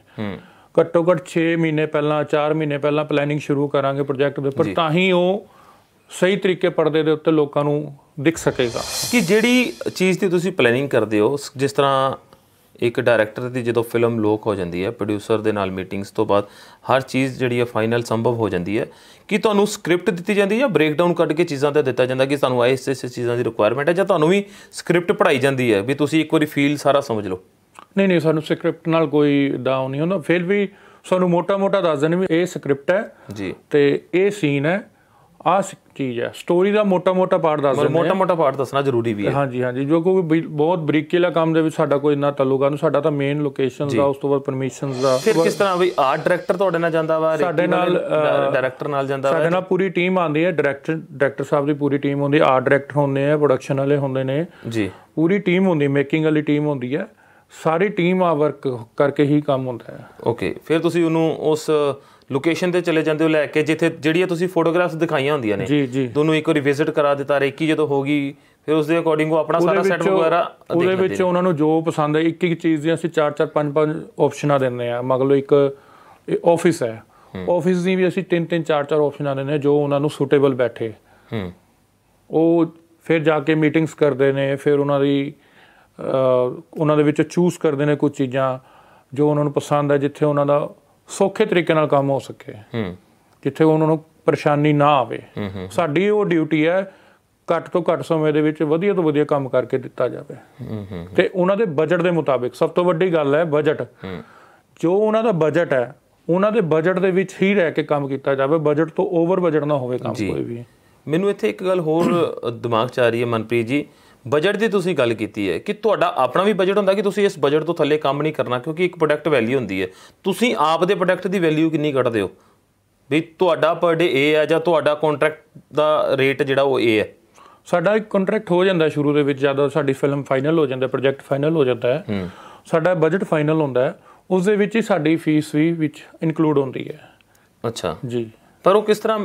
ਘੱਟੋ ਘੱਟ 6 ਮਹੀਨੇ ਪਹਿਲਾਂ 4 ਮਹੀਨੇ ਪਹਿਲਾਂ ਪਲੈਨਿੰਗ ਸ਼ੁਰੂ ਕਰਾਂਗੇ ਪ੍ਰੋਜੈਕਟ ਦੇ ਉੱਪਰ ਤਾਂ ਹੀ ਉਹ ਸਹੀ ਤਰੀਕੇ ਪਰਦੇ ਦੇ ਉੱਤੇ ਲੋਕਾਂ ਨੂੰ ਦਿਖ ਸਕੇਗਾ ਕਿ ਜਿਹੜੀ ਚੀਜ਼ ਦੀ ਤੁਸੀਂ ਪਲੈਨਿੰਗ ਕਰਦੇ ਹੋ ਜਿਸ ਤਰ੍ਹਾਂ ਇੱਕ ਡਾਇਰੈਕਟਰ ਦੀ ਜਦੋਂ ਫਿਲਮ ਲੋਕ ਹੋ ਜਾਂਦੀ ਹੈ ਪ੍ਰੋਡਿਊਸਰ ਦੇ ਨਾਲ ਮੀਟਿੰਗਸ ਤੋਂ ਬਾਅਦ ਹਰ ਚੀਜ਼ ਜਿਹੜੀ ਹੈ ਫਾਈਨਲ ਸੰਭਵ ਹੋ ਜਾਂਦੀ ਹੈ ਕਿ ਤੁਹਾਨੂੰ ਸਕ੍ਰਿਪਟ ਦਿੱਤੀ ਜਾਂਦੀ ਹੈ ਜਾਂ ਬ੍ਰੇਕਡਾਊਨ ਕੱਢ ਕੇ ਚੀਜ਼ਾਂ ਦਾ ਦਿੱਤਾ ਜਾਂਦਾ ਕਿ ਸਾਨੂੰ ਇਸ ਇਸ ਚੀਜ਼ਾਂ ਦੀ ਰਿਕੁਆਇਰਮੈਂਟ ਹੈ ਜਾਂ ਤੁਹਾਨੂੰ ਵੀ ਸਕ੍ਰਿਪਟ ਪੜਾਈ ਜਾਂਦੀ ਹੈ ਵੀ ਤੁਸੀਂ ਇੱਕ ਵਾਰੀ ਫੀਲ ਸਾਰਾ ਸਮਝ ਲਓ ਨਹੀਂ ਨਹੀਂ ਸਾਨੂੰ ਸਕ੍ਰਿਪਟ ਨਾਲ ਕੋਈ ਡਾਊਨ ਨਹੀਂ ਹੁੰਦਾ ਫਿਰ ਵੀ ਸਾਨੂੰ ਮੋਟਾ-ਮੋਟਾ ਦੱਸ ਦੇਣ ਵੀ ਇਹ ਸਕ੍ਰਿਪਟ ਹੈ ਜੀ ਤੇ ਇਹ ਸੀਨ ਹੈ ਆ ਚੀਜ਼ ਹੈ ਸਟੋਰੀ ਦਾ ਮੋਟਾ-ਮੋਟਾ ਪਾਰਟ ਦੱਸ ਦੇਣਾ ਮੋਟਾ-ਮੋਟਾ ਪਾਰਟ ਦੱਸਣਾ ਜ਼ਰੂਰੀ ਵੀ ਹੈ ਹਾਂਜੀ ਹਾਂਜੀ ਜੋ ਕੋਈ ਬਹੁਤ ਬਰੀਕੀਲਾ ਕੰਮ ਦੇ ਵਿੱਚ ਸਾਡਾ ਕੋਈ ਇੰਨਾ ਤਲੁਕਾ ਨੂੰ ਸਾਡਾ ਤਾਂ ਮੇਨ ਲੋਕੇਸ਼ਨਸ ਦਾ ਉਸ ਤੋਂ ਬਾਅਦ ਪਰਮਿਸ਼ਨਸ ਦਾ ਫਿਰ ਕਿਸ ਤਰ੍ਹਾਂ ਵੀ ਆਰਟ ਡਾਇਰੈਕਟਰ ਤੁਹਾਡੇ ਨਾਲ ਜਾਂਦਾ ਵਾ ਸਾਡੇ ਨਾਲ ਡਾਇਰੈਕਟਰ ਨਾਲ ਜਾਂਦਾ ਵਾ ਸਾਡੇ ਨਾਲ ਪੂਰੀ ਟੀਮ ਆਉਂਦੀ ਹੈ ਡਾਇਰੈਕਟਰ ਡਾਇਰੈਕਟਰ ਸਾਹਿਬ ਦੀ ਪੂਰੀ ਟੀਮ ਹੁੰਦੀ ਆਰਟ ਡਾਇਰੈਕਟਰ ਹੁੰਦੇ ਆ ਪ੍ਰੋਡਕਸ਼ਨ ਵਾਲੇ ਹੁੰਦੇ ਨੇ ਜੀ ਪੂਰੀ ਟੀਮ ਹੁੰਦੀ ਮੇਕਿੰਗ ਵਾਲੀ ਟੀਮ ਹੁੰਦੀ ਹੈ ਸਾਰੀ ਟੀਮ ਆ ਵਰਕ ਕਰਕੇ ਹੀ ਕੰਮ ਹੁੰਦਾ ਹੈ ਓਕੇ ਫਿਰ ਤੁਸੀਂ ਉਹਨੂੰ ਉਸ ਲੋਕੇਸ਼ਨ ਤੇ ਚਲੇ ਜਾਂਦੇ ਹੋ ਲੈ ਕੇ ਜਿੱਥੇ ਜਿਹੜੀਆਂ ਤੁਸੀਂ ਫੋਟੋਗ੍ਰਾਫਸ ਦਿਖਾਈਆਂ ਹੁੰਦੀਆਂ ਨੇ ਤੁਹਾਨੂੰ ਇੱਕ ਵਾਰੀ ਵਿਜ਼ਿਟ ਕਰਾ ਦਿੱਤਾ ਰੇਕੀ ਜਦੋਂ ਹੋਗੀ ਫਿਰ ਉਸ ਦੇ ਅਕੋਰਡਿੰਗ ਉਹ ਆਪਣਾ ਸਾਰਾ ਸੈਟ ਵਗੈਰਾ ਉਹਦੇ ਵਿੱਚ ਉਹਨਾਂ ਨੂੰ ਜੋ ਪਸੰਦ ਹੈ ਇੱਕ ਇੱਕ ਚੀਜ਼ ਦੀ ਅਸੀਂ 4 4 5 5 ਆਪਸ਼ਨਾਂ ਦਿੰਦੇ ਆ ਲਓ ਇੱਕ ਆਫਿਸ ਹੈ ਆਫਿਸ ਦੀ ਵੀ ਅਸੀਂ ਤਿੰਨ ਤਿੰਨ 4 4 ਆਪਸ਼ਨਾਂ ਦਿੰਦੇ ਆ ਜੋ ਉਹਨਾਂ ਨੂੰ ਸੂਟੇਬਲ ਬੈਠੇ ਹੂੰ ਉਹ ਫਿਰ ਜਾ ਕੇ ਮੀਟਿੰਗਸ ਕਰਦੇ ਨੇ ਫਿਰ ਉਹਨਾਂ ਦੀ ਉਹਨਾਂ ਦੇ ਵਿੱਚੋਂ ਚੂਜ਼ ਕਰਦੇ ਨੇ ਕੁਝ ਚੀਜ਼ਾਂ ਜੋ ਉਹਨਾਂ ਨੂੰ ਪਸੰਦ ਹੈ ਜਿੱਥੇ ਉਹਨਾਂ ਦਾ ਸੌਖੇ ਤਰੀਕੇ ਨਾਲ ਕੰਮ ਹੋ ਸਕੇ ਹੂੰ ਜਿੱਥੇ ਉਹਨਾਂ ਨੂੰ ਪਰੇਸ਼ਾਨੀ ਨਾ ਆਵੇ ਸਾਡੀ ਉਹ ਡਿਊਟੀ ਹੈ ਘੱਟ ਤੋਂ ਘੱਟ ਸਮੇਂ ਦੇ ਵਿੱਚ ਵਧੀਆ ਤੋਂ ਵਧੀਆ ਕੰਮ ਕਰਕੇ ਦਿੱਤਾ ਜਾਵੇ ਤੇ ਉਹਨਾਂ ਦੇ ਬਜਟ ਦੇ ਮੁਤਾਬਿਕ ਸਭ ਤੋਂ ਵੱਡੀ ਗੱਲ ਹੈ ਬਜਟ ਜੋ ਉਹਨਾਂ ਦਾ ਬਜਟ ਹੈ ਉਹਨਾਂ ਦੇ ਬਜਟ ਦੇ ਵਿੱਚ ਹੀ ਰਹਿ ਕੇ ਕੰਮ ਕੀਤਾ ਜਾਵੇ ਬਜਟ ਤੋਂ ਓਵਰ ਬਜਟ ਨਾ ਹੋਵੇ ਕੰਮ ਕੋਈ ਵੀ ਮੈਨੂੰ ਇੱਥੇ ਇੱਕ ਗੱਲ ਹੋਰ ਦਿਮਾਗ 'ਚ ਆ ਰਹੀ ਹੈ ਮਨਪ੍ਰੀਤ ਜੀ ਬਜਟ ਦੀ ਤੁਸੀਂ ਗੱਲ ਕੀਤੀ ਹੈ ਕਿ ਤੁਹਾਡਾ ਆਪਣਾ ਵੀ ਬਜਟ ਹੁੰਦਾ ਕਿ ਤੁਸੀਂ ਇਸ ਬਜਟ ਤੋਂ ਥੱਲੇ ਕੰਮ ਨਹੀਂ ਕਰਨਾ ਕਿਉਂਕਿ ਇੱਕ ਪ੍ਰੋਡਕਟ ਵੈਲਿਊ ਹੁੰਦੀ ਹੈ ਤੁਸੀਂ ਆਪ ਦੇ ਪ੍ਰੋਡਕਟ ਦੀ ਵੈਲਿਊ ਕਿੰਨੀ ਕੱਢਦੇ ਹੋ ਵੀ ਤੁਹਾਡਾ ਪਰ ਡੇ ਇਹ ਆ ਜਾਂ ਤੁਹਾਡਾ ਕੰਟਰੈਕਟ ਦਾ ਰੇਟ ਜਿਹੜਾ ਉਹ ਇਹ ਹੈ ਸਾਡਾ ਇੱਕ ਕੰਟਰੈਕਟ ਹੋ ਜਾਂਦਾ ਸ਼ੁਰੂ ਦੇ ਵਿੱਚ ਜਦੋਂ ਸਾਡੀ ਫਿਲਮ ਫਾਈਨਲ ਹੋ ਜਾਂਦਾ ਪ੍ਰੋਜੈਕਟ ਫਾਈਨਲ ਹੋ ਜਾਂਦਾ ਹੈ ਸਾਡਾ ਬਜਟ ਫਾਈਨਲ ਹੁੰਦਾ ਹੈ ਉਸ ਦੇ ਵਿੱਚ ਹੀ ਸਾਡੀ ਫੀਸ ਵੀ ਵਿੱਚ ਇਨਕਲੂਡ ਹੁੰਦੀ ਹੈ ਅੱਛਾ ਜੀ ਪਰ ਉਹ ਕਿਸ ਤਰ੍ਹਾਂ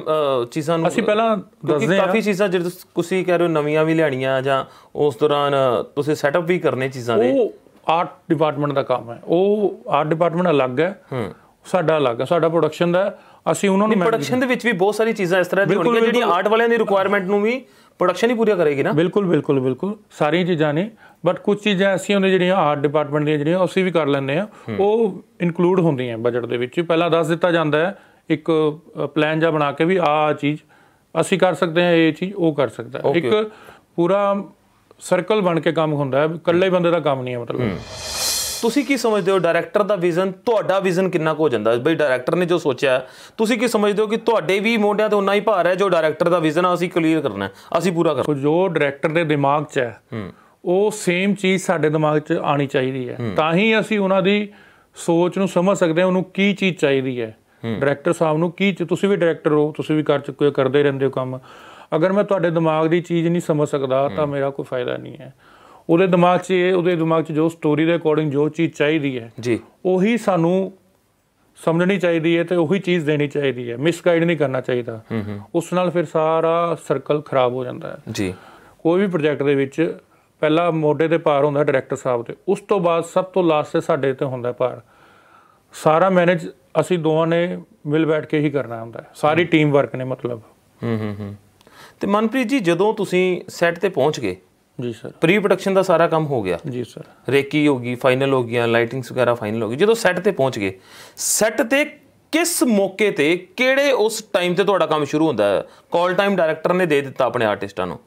ਚੀਜ਼ਾਂ ਨੂੰ ਅਸੀਂ ਪਹਿਲਾਂ ਦੱਸਦੇ ਹਾਂ ਕਾਫੀ ਚੀਜ਼ਾਂ ਜਿਹੜੇ ਤੁਸੀਂ ਕਹਿ ਰਹੇ ਹੋ ਨਵੀਆਂ ਵੀ ਲੈਣੀਆਂ ਜਾਂ ਉਸ ਦੌਰਾਨ ਤੁਸੀਂ ਸੈਟਅਪ ਵੀ ਕਰਨੇ ਚੀਜ਼ਾਂ ਦੇ ਉਹ ਆਰਟ ਡਿਪਾਰਟਮੈਂਟ ਦਾ ਕੰਮ ਹੈ ਉਹ ਆਰਟ ਡਿਪਾਰਟਮੈਂਟ ਅਲੱਗ ਹੈ ਹੂੰ ਸਾਡਾ ਅਲੱਗ ਹੈ ਸਾਡਾ ਪ੍ਰੋਡਕਸ਼ਨ ਦਾ ਅਸੀਂ ਉਹਨਾਂ ਨੂੰ ਪ੍ਰੋਡਕਸ਼ਨ ਦੇ ਵਿੱਚ ਵੀ ਬਹੁਤ ਸਾਰੀ ਚੀਜ਼ਾਂ ਇਸ ਤਰ੍ਹਾਂ ਦੀ ਹੋਣਗੀਆਂ ਜਿਹੜੀਆਂ ਆਰਟ ਵਾਲਿਆਂ ਦੀ ਰਿਕੁਆਇਰਮੈਂਟ ਨੂੰ ਵੀ ਪ੍ਰੋਡਕਸ਼ਨ ਹੀ ਪੂਰੀ ਕਰੇਗੀ ਨਾ ਬਿਲਕੁਲ ਬਿਲਕੁਲ ਬਿਲਕੁਲ ਸਾਰੀਆਂ ਚੀਜ਼ਾਂ ਨੇ ਬਟ ਕੁਝ ਚੀਜ਼ਾਂ ਐਸੀਆਂ ਹੁੰਦੀਆਂ ਜਿਹੜੀਆਂ ਆਰਟ ਡਿਪਾਰਟਮੈਂਟ ਦੀਆਂ ਜਿਹੜੀਆਂ ਅਸੀਂ ਵੀ ਕਰ ਲੈਂਦੇ ਆ ਉਹ ਇਨਕਲੂਡ ਹੁੰਦੀਆਂ ਬਜਟ ਦੇ ਵਿੱਚ ਪਹਿਲਾਂ ਦੱਸ ਦਿੱਤਾ ਜਾਂਦਾ ਹੈ ਇੱਕ ਪਲਾਨ ਜਾਂ ਬਣਾ ਕੇ ਵੀ ਆ ਚੀਜ਼ ਅਸੀਂ ਕਰ ਸਕਦੇ ਹਾਂ ਇਹ ਚੀਜ਼ ਉਹ ਕਰ ਸਕਦਾ ਹੈ ਇੱਕ ਪੂਰਾ ਸਰਕਲ ਬਣ ਕੇ ਕੰਮ ਹੁੰਦਾ ਹੈ ਇਕੱਲੇ ਬੰਦੇ ਦਾ ਕੰਮ ਨਹੀਂ ਹੈ ਮਤਲਬ ਤੁਸੀਂ ਕੀ ਸਮਝਦੇ ਹੋ ਡਾਇਰੈਕਟਰ ਦਾ ਵਿਜ਼ਨ ਤੁਹਾਡਾ ਵਿਜ਼ਨ ਕਿੰਨਾ ਕੁ ਹੋ ਜਾਂਦਾ ਬਈ ਡਾਇਰੈਕਟਰ ਨੇ ਜੋ ਸੋਚਿਆ ਤੁਸੀਂ ਕੀ ਸਮਝਦੇ ਹੋ ਕਿ ਤੁਹਾਡੇ ਵੀ ਮੋਢਿਆਂ ਤੇ ਉਨਾ ਹੀ ਭਾਰ ਹੈ ਜੋ ਡਾਇਰੈਕਟਰ ਦਾ ਵਿਜ਼ਨ ਆ ਅਸੀਂ ਕਲੀਅਰ ਕਰਨਾ ਹੈ ਅਸੀਂ ਪੂਰਾ ਕਰਨਾ ਜੋ ਡਾਇਰੈਕਟਰ ਦੇ ਦਿਮਾਗ 'ਚ ਹੈ ਉਹ ਸੇਮ ਚੀਜ਼ ਸਾਡੇ ਦਿਮਾਗ 'ਚ ਆਣੀ ਚਾਹੀਦੀ ਹੈ ਤਾਂ ਹੀ ਅਸੀਂ ਉਹਨਾਂ ਦੀ ਸੋਚ ਨੂੰ ਸਮਝ ਸਕਦੇ ਹਾਂ ਉਹਨੂੰ ਕੀ ਚੀਜ਼ ਚਾਹੀਦੀ ਹੈ ਡਾਇਰੈਕਟਰ ਸਾਹਿਬ ਨੂੰ ਕੀ ਤੁਸੀਂ ਵੀ ਡਾਇਰੈਕਟਰ ਹੋ ਤੁਸੀਂ ਵੀ ਕਰ ਚੁੱਕੇ ਕਰਦੇ ਰਹਿੰਦੇ ਹੋ ਕੰਮ ਅਗਰ ਮੈਂ ਤੁਹਾਡੇ ਦਿਮਾਗ ਦੀ ਚੀਜ਼ ਨਹੀਂ ਸਮਝ ਸਕਦਾ ਤਾਂ ਮੇਰਾ ਕੋਈ ਫਾਇਦਾ ਨਹੀਂ ਹੈ ਉਹਦੇ ਦਿਮਾਗ 'ਚ ਉਹਦੇ ਦਿਮਾਗ 'ਚ ਜੋ ਸਟੋਰੀ ਦੇ ਅਕੋਰਡਿੰਗ ਜੋ ਚੀਜ਼ ਚਾਹੀਦੀ ਹੈ ਜੀ ਉਹੀ ਸਾਨੂੰ ਸਮਝਣੀ ਚਾਹੀਦੀ ਹੈ ਤੇ ਉਹੀ ਚੀਜ਼ ਦੇਣੀ ਚਾਹੀਦੀ ਹੈ ਮਿਸਗਾਈਡ ਨਹੀਂ ਕਰਨਾ ਚਾਹੀਦਾ ਉਸ ਨਾਲ ਫਿਰ ਸਾਰਾ ਸਰਕਲ ਖਰਾਬ ਹੋ ਜਾਂਦਾ ਹੈ ਜੀ ਕੋਈ ਵੀ ਪ੍ਰੋਜੈਕਟ ਦੇ ਵਿੱਚ ਪਹਿਲਾ ਮੋਢੇ ਤੇ ਭਾਰ ਹੁੰਦਾ ਡਾਇਰੈਕਟਰ ਸਾਹਿਬ ਤੇ ਉਸ ਤੋਂ ਬਾਅਦ ਸਭ ਤੋਂ ਲਾਸਟ ਤੇ ਸਾਡੇ ਤੇ ਹੁੰਦਾ ਭਾਰ ਸਾਰਾ ਮੈਨੇਜ ਅਸੀਂ ਦੋਵਾਂ ਨੇ ਮਿਲ ਬੈਠ ਕੇ ਹੀ ਕਰਨਾ ਹੁੰਦਾ ਹੈ ਸਾਰੀ ਟੀਮ ਵਰਕ ਨੇ ਮਤਲਬ ਹੂੰ ਹੂੰ ਹੂੰ ਤੇ ਮਨਪ੍ਰੀਤ ਜੀ ਜਦੋਂ ਤੁਸੀਂ ਸੈੱਟ ਤੇ ਪਹੁੰਚ ਗਏ ਜੀ ਸਰ ਪ੍ਰੀ ਪ੍ਰੋਡਕਸ਼ਨ ਦਾ ਸਾਰਾ ਕੰਮ ਹੋ ਗਿਆ ਜੀ ਸਰ ਰੇਕੀ ਹੋ ਗਈ ਫਾਈਨਲ ਹੋ ਗਈਆਂ ਲਾਈਟਿੰਗਸ ਵਗੈਰਾ ਫਾਈਨਲ ਹੋ ਗਈ ਜਦੋਂ ਸੈੱਟ ਤੇ ਪਹੁੰਚ ਗਏ ਸੈੱਟ ਤੇ ਕਿਸ ਮੌਕੇ ਤੇ ਕਿਹੜੇ ਉਸ ਟਾਈਮ ਤੇ ਤੁਹਾਡਾ ਕੰਮ ਸ਼ੁਰੂ ਹੁੰਦਾ ਹੈ ਕਾਲ ਟਾਈਮ ਡਾਇਰੈਕਟਰ ਨੇ ਦੇ ਦਿੱਤਾ ਆਪਣੇ ਆਰਟਿਸਟਾਂ ਨੂੰ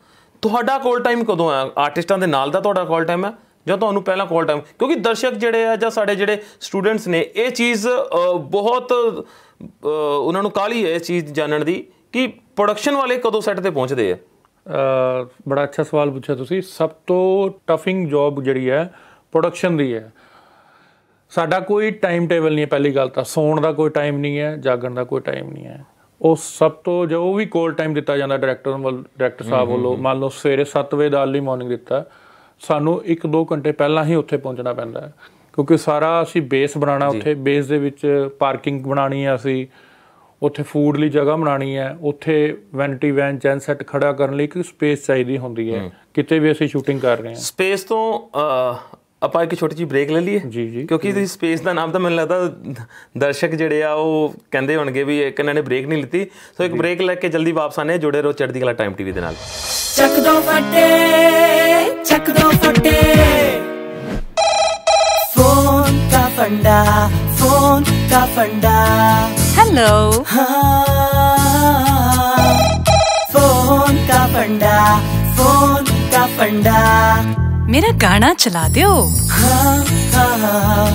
ਤੁਹਾਡਾ ਕਾਲ ਟਾਈਮ ਕਦੋਂ ਆ ਆਰਟਿਸਟਾਂ ਦੇ ਨਾਲ ਦਾ ਤੁਹਾਡਾ ਕਾਲ ਟਾਈਮ ਹੈ ਜਾਂ ਤੁਹਾਨੂੰ ਪਹਿਲਾਂ ਕਾਲ ਟਾਈਮ ਕਿਉਂਕਿ ਦਰਸ਼ਕ ਜਿਹੜੇ ਆ ਜਾਂ ਸਾਡੇ ਜਿਹੜੇ ਸਟੂਡੈਂਟਸ ਨੇ ਇਹ ਚੀਜ਼ ਬਹੁਤ ਉਹਨਾਂ ਨੂੰ ਕਾਲੀ ਹੈ ਇਸ ਚੀਜ਼ ਜਾਣਨ ਦੀ ਕਿ ਪ੍ਰੋਡਕਸ਼ਨ ਵਾਲੇ ਕਦੋਂ ਸੈੱਟ ਤੇ ਪਹੁੰਚਦੇ ਆ ਬੜਾ ਅੱਛਾ ਸਵਾਲ ਪੁੱਛਿਆ ਤੁਸੀਂ ਸਭ ਤੋਂ ਟਫਿੰਗ ਜੌਬ ਜਿਹੜੀ ਹੈ ਪ੍ਰੋਡਕਸ਼ਨ ਦੀ ਹੈ ਸਾਡਾ ਕੋਈ ਟਾਈਮ ਟੇਬਲ ਨਹੀਂ ਹੈ ਪਹਿਲੀ ਗੱਲ ਤਾਂ ਸੌਣ ਦਾ ਕੋਈ ਟਾਈਮ ਨਹੀਂ ਹੈ ਜਾਗਣ ਦਾ ਕੋਈ ਟਾਈਮ ਨਹੀਂ ਹੈ ਉਹ ਸਭ ਤੋਂ ਜੋ ਵੀ ਕੋਲ ਟਾਈਮ ਦਿੱਤਾ ਜਾਂਦਾ ਡਾਇਰੈਕਟਰ ਵੱਲ ਡਾਇਰੈਕਟਰ ਸਾਹਿਬ ਵੱਲੋਂ ਮੰਨ ਲਓ ਸਵੇਰੇ 7 ਵਜੇ ਦਾ ਅਰਲੀ ਮਾਰਨਿੰਗ ਦਿੱਤਾ ਸਾਨੂੰ 1-2 ਘੰਟੇ ਪਹਿਲਾਂ ਹੀ ਉੱਥੇ ਪਹੁੰਚਣਾ ਪੈਂਦਾ ਹੈ ਕਿਉਂਕਿ ਸਾਰਾ ਅਸੀਂ ਬੇਸ ਬਣਾਉਣਾ ਉੱਥੇ ਬੇਸ ਦੇ ਵਿੱਚ ਪਾਰਕਿੰਗ ਬਣਾਣੀ ਹੈ ਅਸੀਂ ਉੱਥੇ ਫੂਡ ਲਈ ਜਗ੍ਹਾ ਬਣਾਣੀ ਹੈ ਉੱਥੇ ਵੈਂਟੀ ਵੈਨ ਸੈਟ ਖੜਾ ਕਰਨ ਲਈ ਇੱਕ ਸਪੇਸ ਚਾਹੀਦੀ ਹੁੰਦੀ ਹੈ ਕਿਤੇ ਵੀ ਅਸੀਂ ਸ਼ੂਟਿੰਗ ਕਰ ਰਹੇ ਹਾਂ ਸਪੇਸ ਤੋਂ ਆਪਾਂ ਇੱਕ ਛੋਟੀ ਜਿਹੀ ਬ੍ਰੇਕ ਲੈ ਲਈਏ ਜੀ ਜੀ ਕਿਉਂਕਿ ਇਸ ਸਪੇਸ ਦਾ ਨਾਮ ਤਾਂ ਮੈਨੂੰ ਲੱਗਦਾ ਦਰਸ਼ਕ ਜਿਹੜੇ ਆ ਉਹ ਕਹਿੰਦੇ ਹੋਣਗੇ ਵੀ ਇੱਕ ਇਹਨਾਂ ਨੇ ਬ੍ਰੇਕ ਨਹੀਂ ਲਿੱਤੀ ਸੋ ਇੱਕ ਬ੍ਰੇਕ ਲੈ ਕੇ ਜਲਦੀ ਵਾਪਸ ਆਨੇ ਜੁੜੇ ਰਹੋ ਚੜ੍ਹਦੀ ਕਲਾ ਟਾਈਮ ਟੀਵੀ ਦੇ ਨਾਲ ਚੱਕ ਦੋ ਫੱਟੇ ਚੱਕ ਦੋ ਫੱਟੇ ਫੋਨ ਦਾ ਫੰਡਾ ਫੋਨ ਦਾ ਫੰਡਾ ਹੈਲੋ ਫੋਨ ਦਾ ਫੰਡਾ ਫੋਨ ਦਾ ਫੰਡਾ ਮੇਰਾ ਗਾਣਾ ਚਲਾ ਦਿਓ ਹਾਂ ਹਾਂ ਹਾਂ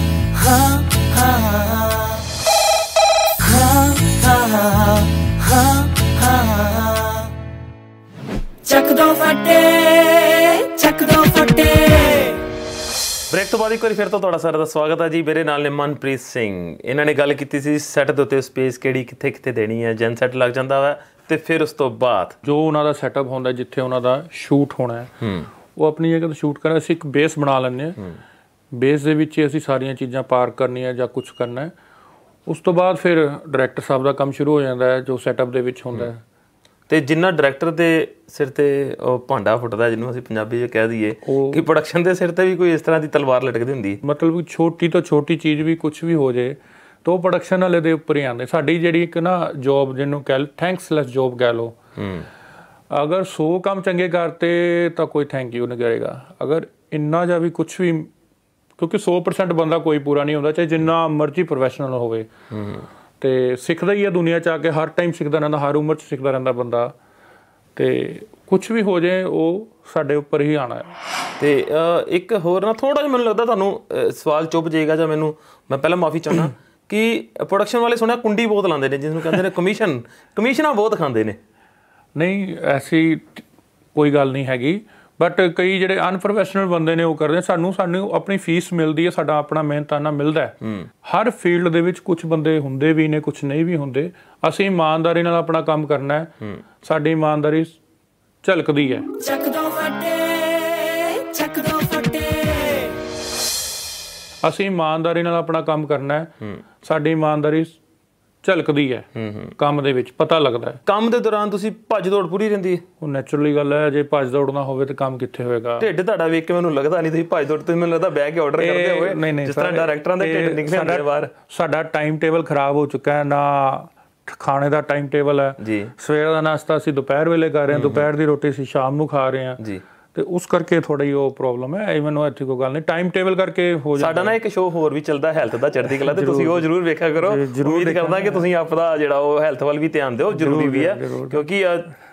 ਹਾਂ ਚੱਕ ਦੋ ਫੱਟੇ ਚੱਕ ਦੋ ਫੱਟੇ ਬ੍ਰੇਕ ਤੋਂ ਬਾਅਦ ਇੱਕ ਵਾਰੀ ਫਿਰ ਤੋਂ ਤੁਹਾਡਾ ਸਾਰਾ ਦਾ ਸਵਾਗਤ ਹੈ ਜੀ ਮੇਰੇ ਨਾਲ ਨੇ ਮਨਪ੍ਰੀਤ ਸਿੰਘ ਇਹਨਾਂ ਨੇ ਗੱਲ ਕੀਤੀ ਸੀ ਸੈੱਟ ਦੇ ਉੱਤੇ ਸਪੇਸ ਕਿਹੜੀ ਕਿੱਥੇ ਕਿੱਥੇ ਦੇਣੀ ਹੈ ਜਨ ਸੈੱਟ ਲੱਗ ਜਾਂਦਾ ਵਾ ਤੇ ਫਿਰ ਉਸ ਤੋਂ ਬਾਅਦ ਜੋ ਉਹਨਾਂ ਦਾ ਸੈਟਅਪ ਹੁੰਦਾ ਜਿੱਥੇ ਉਹਨਾਂ ਦਾ ਸ਼ੂਟ ਹੋਣਾ ਹੈ ਉਹ ਆਪਣੀ ਜਗ੍ਹਾ ਤੋਂ ਸ਼ੂਟ ਕਰਨਾ ਅਸੀਂ ਇੱਕ ਬੇਸ ਬਣਾ ਲੈਂਦੇ ਹਾਂ ਬੇਸ ਦੇ ਵਿੱਚ ਅਸੀਂ ਸਾਰੀਆਂ ਚੀਜ਼ਾਂ ਪਾਰ ਕਰਨੀਆਂ ਜਾਂ ਕੁਝ ਕਰਨਾ ਹੈ ਉਸ ਤੋਂ ਬਾਅਦ ਫਿਰ ਡਾਇਰੈਕਟਰ ਸਾਹਿਬ ਦਾ ਕੰਮ ਸ਼ੁਰੂ ਹੋ ਜਾਂਦਾ ਹੈ ਜੋ ਸੈਟਅਪ ਦੇ ਵਿੱਚ ਹੁੰਦਾ ਹੈ ਤੇ ਜਿੰਨਾ ਡਾਇਰੈਕਟਰ ਦੇ ਸਿਰ ਤੇ ਭਾਂਡਾ ਫੁੱਟਦਾ ਜਿਹਨੂੰ ਅਸੀਂ ਪੰਜਾਬੀ ਵਿੱਚ ਕਹਿ ਦਈਏ ਕਿ ਪ੍ਰੋਡਕਸ਼ਨ ਦੇ ਸਿਰ ਤੇ ਵੀ ਕੋਈ ਇਸ ਤਰ੍ਹਾਂ ਦੀ ਤਲਵਾਰ ਲਟਕਦੀ ਹੁੰਦੀ ਹੈ ਮਤਲਬ ਛੋਟੀ ਤੋਂ ਛੋਟੀ ਚੀਜ਼ ਵੀ ਕੁਝ ਵੀ ਹੋ ਜੇ ਤਾਂ ਉਹ ਪ੍ਰੋਡਕਸ਼ਨ ਵਾਲੇ ਦੇ ਉੱਪਰ ਹੀ ਆਉਂਦੇ ਸਾਡੀ ਜਿਹੜੀ ਇੱਕ ਨਾ ਜੌਬ ਜਿਹਨੂੰ ਕਹਿੰਦੇ ਥੈਂਕਸਲੈਸ ਜੌਬ ਕਹਿ ਲੋ ਹੂੰ ਅਗਰ 100 ਕੰਮ ਚੰਗੇ ਕਰਤੇ ਤਾਂ ਕੋਈ ਥੈਂਕ ਯੂ ਨਹੀਂ ਕਰੇਗਾ ਅਗਰ ਇੰਨਾ ਜਾਂ ਵੀ ਕੁਝ ਵੀ ਕਿਉਂਕਿ 100% ਬੰਦਾ ਕੋਈ ਪੂਰਾ ਨਹੀਂ ਹੁੰਦਾ ਚਾਹੇ ਜਿੰਨਾ ਮਰਜ਼ੀ ਪ੍ਰੋਫੈਸ਼ਨਲ ਹੋਵੇ ਤੇ ਸਿੱਖਦਾ ਹੀ ਆ ਦੁਨੀਆ ਚ ਆ ਕੇ ਹਰ ਟਾਈਮ ਸਿੱਖਦਾ ਰਹਿੰਦਾ ਹਰ ਉਮਰ ਚ ਸਿੱਖਦਾ ਰਹਿੰਦਾ ਬੰਦਾ ਤੇ ਕੁਝ ਵੀ ਹੋ ਜਾਏ ਉਹ ਸਾਡੇ ਉੱਪਰ ਹੀ ਆਣਾ ਹੈ ਤੇ ਇੱਕ ਹੋਰ ਨਾ ਥੋੜਾ ਜਿਹਾ ਮੈਨੂੰ ਲੱਗਦਾ ਤੁਹਾਨੂੰ ਸਵਾਲ ਚੁੱਪ ਜਾਏਗਾ ਜਾਂ ਮੈਨੂੰ ਮੈਂ ਪਹਿਲਾਂ ਮਾਫੀ ਚਾਹੁੰਦਾ ਕਿ ਪ੍ਰੋਡਕਸ਼ਨ ਵਾਲੇ ਸੁਣਿਆ ਕੁੰਡੀ ਬਹੁਤ ਲਾਉਂਦੇ ਨੇ ਜਿਸ ਨੂੰ ਕਹਿੰਦੇ ਨੇ ਕਮਿਸ਼ਨ ਕਮਿਸ਼ਨਾਂ ਬਹੁਤ ਖਾਂਦੇ ਨੇ ਨਹੀਂ ਐਸੀ ਕੋਈ ਗੱਲ ਨਹੀਂ ਹੈਗੀ ਬਟ ਕਈ ਜਿਹੜੇ ਅਨਪ੍ਰੋਫੈਸ਼ਨਲ ਬੰਦੇ ਨੇ ਉਹ ਕਰਦੇ ਸਾਨੂੰ ਸਾਨੂੰ ਆਪਣੀ ਫੀਸ ਮਿਲਦੀ ਹੈ ਸਾਡਾ ਆਪਣਾ ਮਿਹਨਤਾਨਾ ਮਿਲਦਾ ਹਰ ਫੀਲਡ ਦੇ ਵਿੱਚ ਕੁਝ ਬੰਦੇ ਹੁੰਦੇ ਵੀ ਨੇ ਕੁਝ ਨਹੀਂ ਵੀ ਹੁੰਦੇ ਅਸੀਂ ਇਮਾਨਦਾਰੀ ਨਾਲ ਆਪਣਾ ਕੰਮ ਕਰਨਾ ਹੈ ਸਾਡੀ ਇਮਾਨਦਾਰੀ ਝਲਕਦੀ ਹੈ ਦੋ ਦੋ ਅਸੀਂ ਇਮਾਨਦਾਰੀ ਨਾਲ ਆਪਣਾ ਕੰਮ ਕਰਨਾ ਹੈ ਸਾਡੀ ਇਮਾਨਦਾਰੀ ਝਲਕਦੀ ਹੈ ਕੰਮ ਦੇ ਵਿੱਚ ਪਤਾ ਲੱਗਦਾ ਹੈ ਕੰਮ ਦੇ ਦੌਰਾਨ ਤੁਸੀਂ ਭੱਜ ਦੌੜ ਪੂਰੀ ਰਹਿੰਦੀ ਹੈ ਉਹ ਨੇਚਰਲੀ ਗੱਲ ਹੈ ਜੇ ਭੱਜ ਦੌੜ ਨਾ ਹੋਵੇ ਤਾਂ ਕੰਮ ਕਿੱਥੇ ਹੋਏਗਾ ਢਿੱਡ ਤੁਹਾਡਾ ਵੇਖ ਕੇ ਮੈਨੂੰ ਲੱਗਦਾ ਨਹੀਂ ਤੁਸੀਂ ਭੱਜ ਦੌੜ ਤੁਸੀਂ ਮੈਨੂੰ ਲੱਗਦਾ ਬਹਿ ਕੇ ਆਰਡਰ ਕਰਦੇ ਹੋਏ ਜਿਸ ਤਰ੍ਹਾਂ ਡਾਇਰੈਕਟਰਾਂ ਦੇ ਢਿੱਡ ਨਿਕਲੇ ਹੁੰਦੇ ਬਾਹਰ ਸਾਡਾ ਟਾਈਮ ਟੇਬਲ ਖਰਾਬ ਹੋ ਚੁੱਕਾ ਹੈ ਨਾ ਖਾਣੇ ਦਾ ਟਾਈਮ ਟੇਬਲ ਹੈ ਜੀ ਸਵੇਰ ਦਾ ਨਾਸ਼ਤਾ ਅਸੀਂ ਦੁਪਹਿਰ ਵੇਲੇ ਕਰ ਰਹੇ ਹਾਂ ਦੁਪਹਿਰ ਦੀ ਰੋਟੀ ਅਸੀਂ ਸ਼ਾਮ ਨੂੰ ਖਾ ਰਹੇ ਹਾਂ ਜੀ ਤੇ ਉਸ ਕਰਕੇ ਥੋੜੀ ਉਹ ਪ੍ਰੋਬਲਮ ਹੈ ਇਵਨ ਉਹ ਇੱਥੇ ਕੋ ਗੱਲ ਨਹੀਂ ਟਾਈਮ ਟੇਬਲ ਕਰਕੇ ਹੋ ਜਾਂਦਾ ਸਾਡਾ ਨਾ ਇੱਕ ਸ਼ੋਅ ਹੋਰ ਵੀ ਚੱਲਦਾ ਹੈਲਥ ਦਾ ਚੜ੍ਹਦੀ ਕਲਾ ਤੇ ਤੁਸੀਂ ਉਹ ਜ਼ਰੂਰ ਵੇਖਿਆ ਕਰੋ ਉਮੀਦ ਕਰਦਾ ਕਿ ਤੁਸੀਂ ਆਪ ਦਾ ਜਿਹੜਾ ਉਹ ਹੈਲਥ ਵੱਲ ਵੀ ਧਿਆਨ ਦਿਓ ਜ਼ਰੂਰੀ ਵੀ ਹੈ ਕਿਉਂਕਿ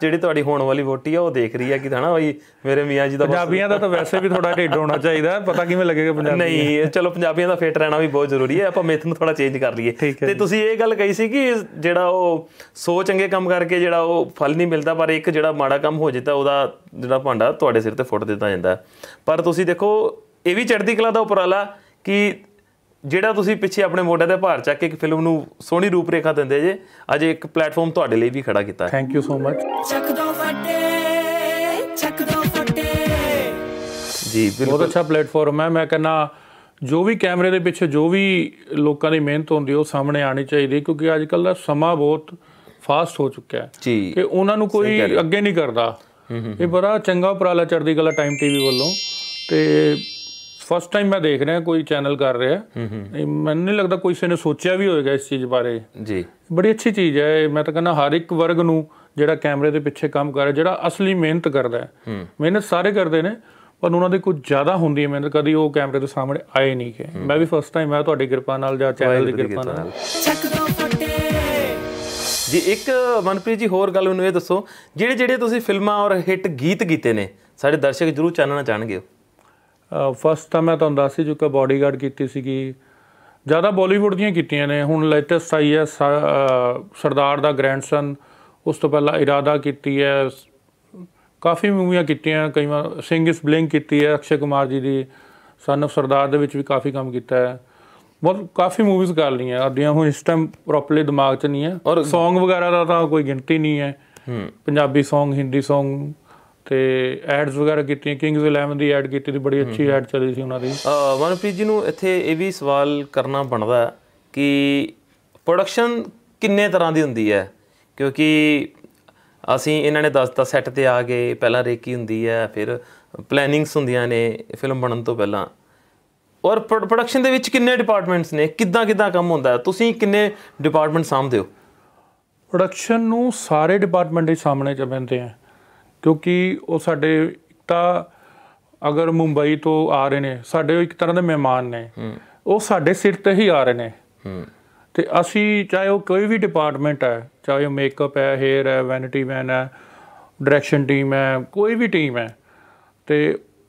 ਜਿਹੜੀ ਤੁਹਾਡੀ ਹੋਣ ਵਾਲੀ ਵੋਟੀ ਆ ਉਹ ਦੇਖ ਰਹੀ ਹੈ ਕਿ ਹਨਾ ਬਈ ਮੇਰੇ ਮੀਆਂ ਜੀ ਦਾ ਪੰਜਾਬੀਆਂ ਦਾ ਤਾਂ ਵੈਸੇ ਵੀ ਥੋੜਾ ਢਿੱਡ ਹੋਣਾ ਚਾਹੀਦਾ ਪਤਾ ਕਿਵੇਂ ਲੱਗੇਗਾ ਪੰਜਾਬੀ ਨਹੀਂ ਚਲੋ ਪੰਜਾਬੀਆਂ ਦਾ ਫਿਟ ਰਹਿਣਾ ਵੀ ਬਹੁਤ ਜ਼ਰੂਰੀ ਹੈ ਆਪਾਂ ਮੈਥ ਨੂੰ ਥੋੜਾ ਚੇਂਜ ਕਰ ਲਈਏ ਤੇ ਤੁਸੀਂ ਇਹ ਗੱਲ ਕਹੀ ਸੀ ਕਿ ਜਿਹੜਾ ਉਹ ਸੋ ਚੰਗੇ ਕੰਮ ਕਰਕੇ ਜਿਹੜਾ ਉਹ ਫਲ ਨਹੀਂ ਮਿਲਦਾ ਪਰ ਇੱਕ ਜਿਹੜਾ ਮਾੜਾ ਕੰਮ ਹੋ ਜਾਂਦਾ ਉਹਦਾ ਜਿਹੜਾ ਭਾਂਡਾ ਤੁਹਾਡੇ ਸਿਰ ਤੇ ਫੁੱਟ ਦਿੱਤਾ ਜਾਂਦਾ ਪਰ ਤੁਸੀਂ ਦੇਖੋ ਇਹ ਵੀ ਚੜ੍ਹਦੀ ਕਲਾ ਦਾ ਉਪਰਾਲਾ ਕਿ ਜਿਹੜਾ ਤੁਸੀਂ ਪਿੱਛੇ ਆਪਣੇ ਮੋਢੇ ਤੇ ਭਾਰ ਚੱਕ ਕੇ ਇੱਕ ਫਿਲਮ ਨੂੰ ਸੋਹਣੀ ਰੂਪਰੇਖਾ ਦਿੰਦੇ ਜੇ ਅੱਜ ਇੱਕ ਪਲੇਟਫਾਰਮ ਤੁਹਾਡੇ ਲਈ ਵੀ ਖੜਾ ਕੀਤਾ ਹੈ ਥੈਂਕ ਯੂ ਸੋ ਮਚ ਚੱਕ ਦੋ ਫੱਟੇ ਚੱਕ ਦੋ ਫੱਟੇ ਜੀ ਬਹੁਤ ਅੱਛਾ ਪਲੇਟਫਾਰਮ ਹੈ ਮੈਂ ਕਹਿੰਨਾ ਜੋ ਵੀ ਕੈਮਰੇ ਦੇ ਪਿੱਛੇ ਜੋ ਵੀ ਲੋਕਾਂ ਦੀ ਮਿਹਨਤ ਹੁੰਦੀ ਉਹ ਸਾਹਮਣੇ ਆਣੀ ਚਾਹੀਦੀ ਕਿਉਂਕਿ ਅੱਜ ਕੱਲ ਦਾ ਸਮਾਂ ਬਹੁਤ ਫਾਸਟ ਹੋ ਚੁੱਕਿਆ ਹੈ ਕਿ ਉਹਨਾਂ ਨੂੰ ਕੋਈ ਅੱਗੇ ਨਹੀਂ ਕਰਦਾ ਇਹ ਬੜਾ ਚੰਗਾ ਉਪਰਾਲਾ ਚੜਦੀ ਕਲਾ ਟਾਈਮ ਟੀਵੀ ਵੱਲੋਂ ਤੇ ਫਸਟ ਟਾਈਮ ਮੈਂ ਦੇਖ ਰਿਹਾ ਕੋਈ ਚੈਨਲ ਕਰ ਰਿਹਾ ਹੈ ਮੈਨੂੰ ਨਹੀਂ ਲੱਗਦਾ ਕੋਈ ਨੇ ਸੋਚਿਆ ਵੀ ਹੋਵੇਗਾ ਇਸ ਚੀਜ਼ ਬਾਰੇ ਜੀ ਬੜੀ ਅੱਛੀ ਚੀਜ਼ ਹੈ ਮੈਂ ਤਾਂ ਕਹਿੰਦਾ ਹਰ ਇੱਕ ਵਰਗ ਨੂੰ ਜਿਹੜਾ ਕੈਮਰੇ ਦੇ ਪਿੱਛੇ ਕੰਮ ਕਰ ਰਿਹਾ ਜਿਹੜਾ ਅਸਲੀ ਮਿਹਨਤ ਕਰਦਾ ਹੈ ਮਿਹਨਤ ਸਾਰੇ ਕਰਦੇ ਨੇ ਪਰ ਉਹਨਾਂ ਦੇ ਕੋਈ ਜ਼ਿਆਦਾ ਹੁੰਦੀ ਹੈ ਮਿਹਨਤ ਕਦੀ ਉਹ ਕੈਮਰੇ ਦੇ ਸਾਹਮਣੇ ਆਏ ਨਹੀਂ ਕਿ ਮੈਂ ਵੀ ਫਸਟ ਟਾਈਮ ਆ ਤੁਹਾਡੀ ਕਿਰਪਾ ਨਾਲ ਜਾਂ ਚੈਨਲ ਦੀ ਕਿਰਪਾ ਨਾਲ ਜੀ ਇੱਕ ਮਨਪ੍ਰੀਤ ਜੀ ਹੋਰ ਗੱਲ ਮੈਨੂੰ ਇਹ ਦੱਸੋ ਜਿਹੜੇ ਜਿਹੜੇ ਤੁਸੀਂ ਫਿਲਮਾਂ ਔਰ ਹਿੱਟ ਗੀਤ ਗੀਤੇ ਨੇ ਸਾਡੇ ਦਰਸ਼ਕ ਜਰੂਰ ਚਾਨਣਾ ਚਾਹਣਗੇ ਫਸਟ ਤਾਂ ਮੈਂ ਤੁਹਾਨੂੰ ਦੱਸ ਹੀ ਚੁੱਕਾ ਬਾਡੀਗਾਰਡ ਕੀਤੀ ਸੀਗੀ ਜ਼ਿਆਦਾ ਬਾਲੀਵੁੱਡ ਦੀਆਂ ਕੀਤੀਆਂ ਨੇ ਹੁਣ ਲੇਟੈਸਟ ਆਈ ਹੈ ਸਰਦਾਰ ਦਾ ਗ੍ਰੈਂਡਸਨ ਉਸ ਤੋਂ ਪਹਿਲਾਂ ਇਰਾਦਾ ਕੀਤੀ ਹੈ ਕਾਫੀ ਮੂਵੀਆਂ ਕੀਤੀਆਂ ਕਈ ਵਾਰ ਸਿੰਘ ਇਸ ਬਲਿੰਕ ਕੀਤੀ ਹੈ ਅਕਸ਼ੇ ਕੁਮਾਰ ਜੀ ਦੀ ਸਨ ਆਫ ਸਰਦਾਰ ਦੇ ਵਿੱਚ ਵੀ ਕਾਫੀ ਕੰਮ ਕੀਤਾ ਹੈ ਬਹੁਤ ਕਾਫੀ ਮੂਵੀਜ਼ ਕਰ ਲਈਆਂ ਆਦੀਆਂ ਹੁਣ ਇਸ ਟਾਈਮ ਪ੍ਰੋਪਰਲੀ ਦਿਮਾਗ 'ਚ ਨਹੀਂ ਹੈ ਔਰ Song ਵਗੈਰਾ ਦਾ ਤਾਂ ਕੋਈ ਗਿਣਤੀ ਨਹੀਂ ਹੈ ਪੰਜਾਬੀ Song ਹਿੰਦੀ Song ਤੇ ਐਡਸ ਵਗੈਰਾ ਕੀਤੀਆਂ ਕਿੰਗਸ 11 ਦੀ ਐਡ ਕੀਤੀ ਦੀ ਬੜੀ ਅੱਛੀ ਐਡ ਚੱਲੀ ਸੀ ਉਹਨਾਂ ਦੀ ਮਨਪ੍ਰੀਤ ਜੀ ਨੂੰ ਇੱਥੇ ਇਹ ਵੀ ਸਵਾਲ ਕਰਨਾ ਬਣਦਾ ਕਿ ਪ੍ਰੋਡਕਸ਼ਨ ਕਿੰਨੇ ਤਰ੍ਹਾਂ ਦੀ ਹੁੰਦੀ ਹੈ ਕਿਉਂਕਿ ਅਸੀਂ ਇਹਨਾਂ ਨੇ ਦੱਸਤਾ ਸੈੱਟ ਤੇ ਆ ਗਏ ਪਹਿਲਾਂ ਰੇਕੀ ਹੁੰਦੀ ਹੈ ਫਿਰ ਪਲੈਨਿੰਗਸ ਹੁੰਦੀਆਂ ਨੇ ਫਿਲਮ ਬਣਨ ਤੋਂ ਪਹਿਲਾਂ ਔਰ ਪ੍ਰੋਡਕਸ਼ਨ ਦੇ ਵਿੱਚ ਕਿੰਨੇ ਡਿਪਾਰਟਮੈਂਟਸ ਨੇ ਕਿੱਦਾਂ ਕਿੱਦਾਂ ਕੰਮ ਹੁੰਦਾ ਤੁਸੀਂ ਕਿੰਨੇ ਡਿਪਾਰਟਮੈਂਟ ਸਾਹਮਣੇ ਹੋ ਪ੍ਰੋਡਕਸ਼ਨ ਨੂੰ ਸਾਰੇ ਡਿਪਾਰਟਮੈਂਟ ਦੇ ਸਾਹਮਣੇ ਚਵੰਦੇ ਆ ਕਿਉਂਕਿ ਉਹ ਸਾਡੇ ਤਾਂ ਅਗਰ ਮੁੰਬਈ ਤੋਂ ਆ ਰਹੇ ਨੇ ਸਾਡੇ ਇੱਕ ਤਰ੍ਹਾਂ ਦੇ ਮਹਿਮਾਨ ਨੇ ਉਹ ਸਾਡੇ ਸਿਰ ਤੇ ਹੀ ਆ ਰਹੇ ਨੇ ਤੇ ਅਸੀਂ ਚਾਹੇ ਉਹ ਕੋਈ ਵੀ ਡਿਪਾਰਟਮੈਂਟ ਹੈ ਚਾਹੇ ਉਹ ਮੇਕਅਪ ਹੈ ਹੈਅਰ ਹੈ ਵੈਨਿਟੀ ਮੈਨ ਹੈ ਡਾਇਰੈਕਸ਼ਨ ਟੀਮ ਹੈ ਕੋਈ ਵੀ ਟੀਮ ਹੈ ਤੇ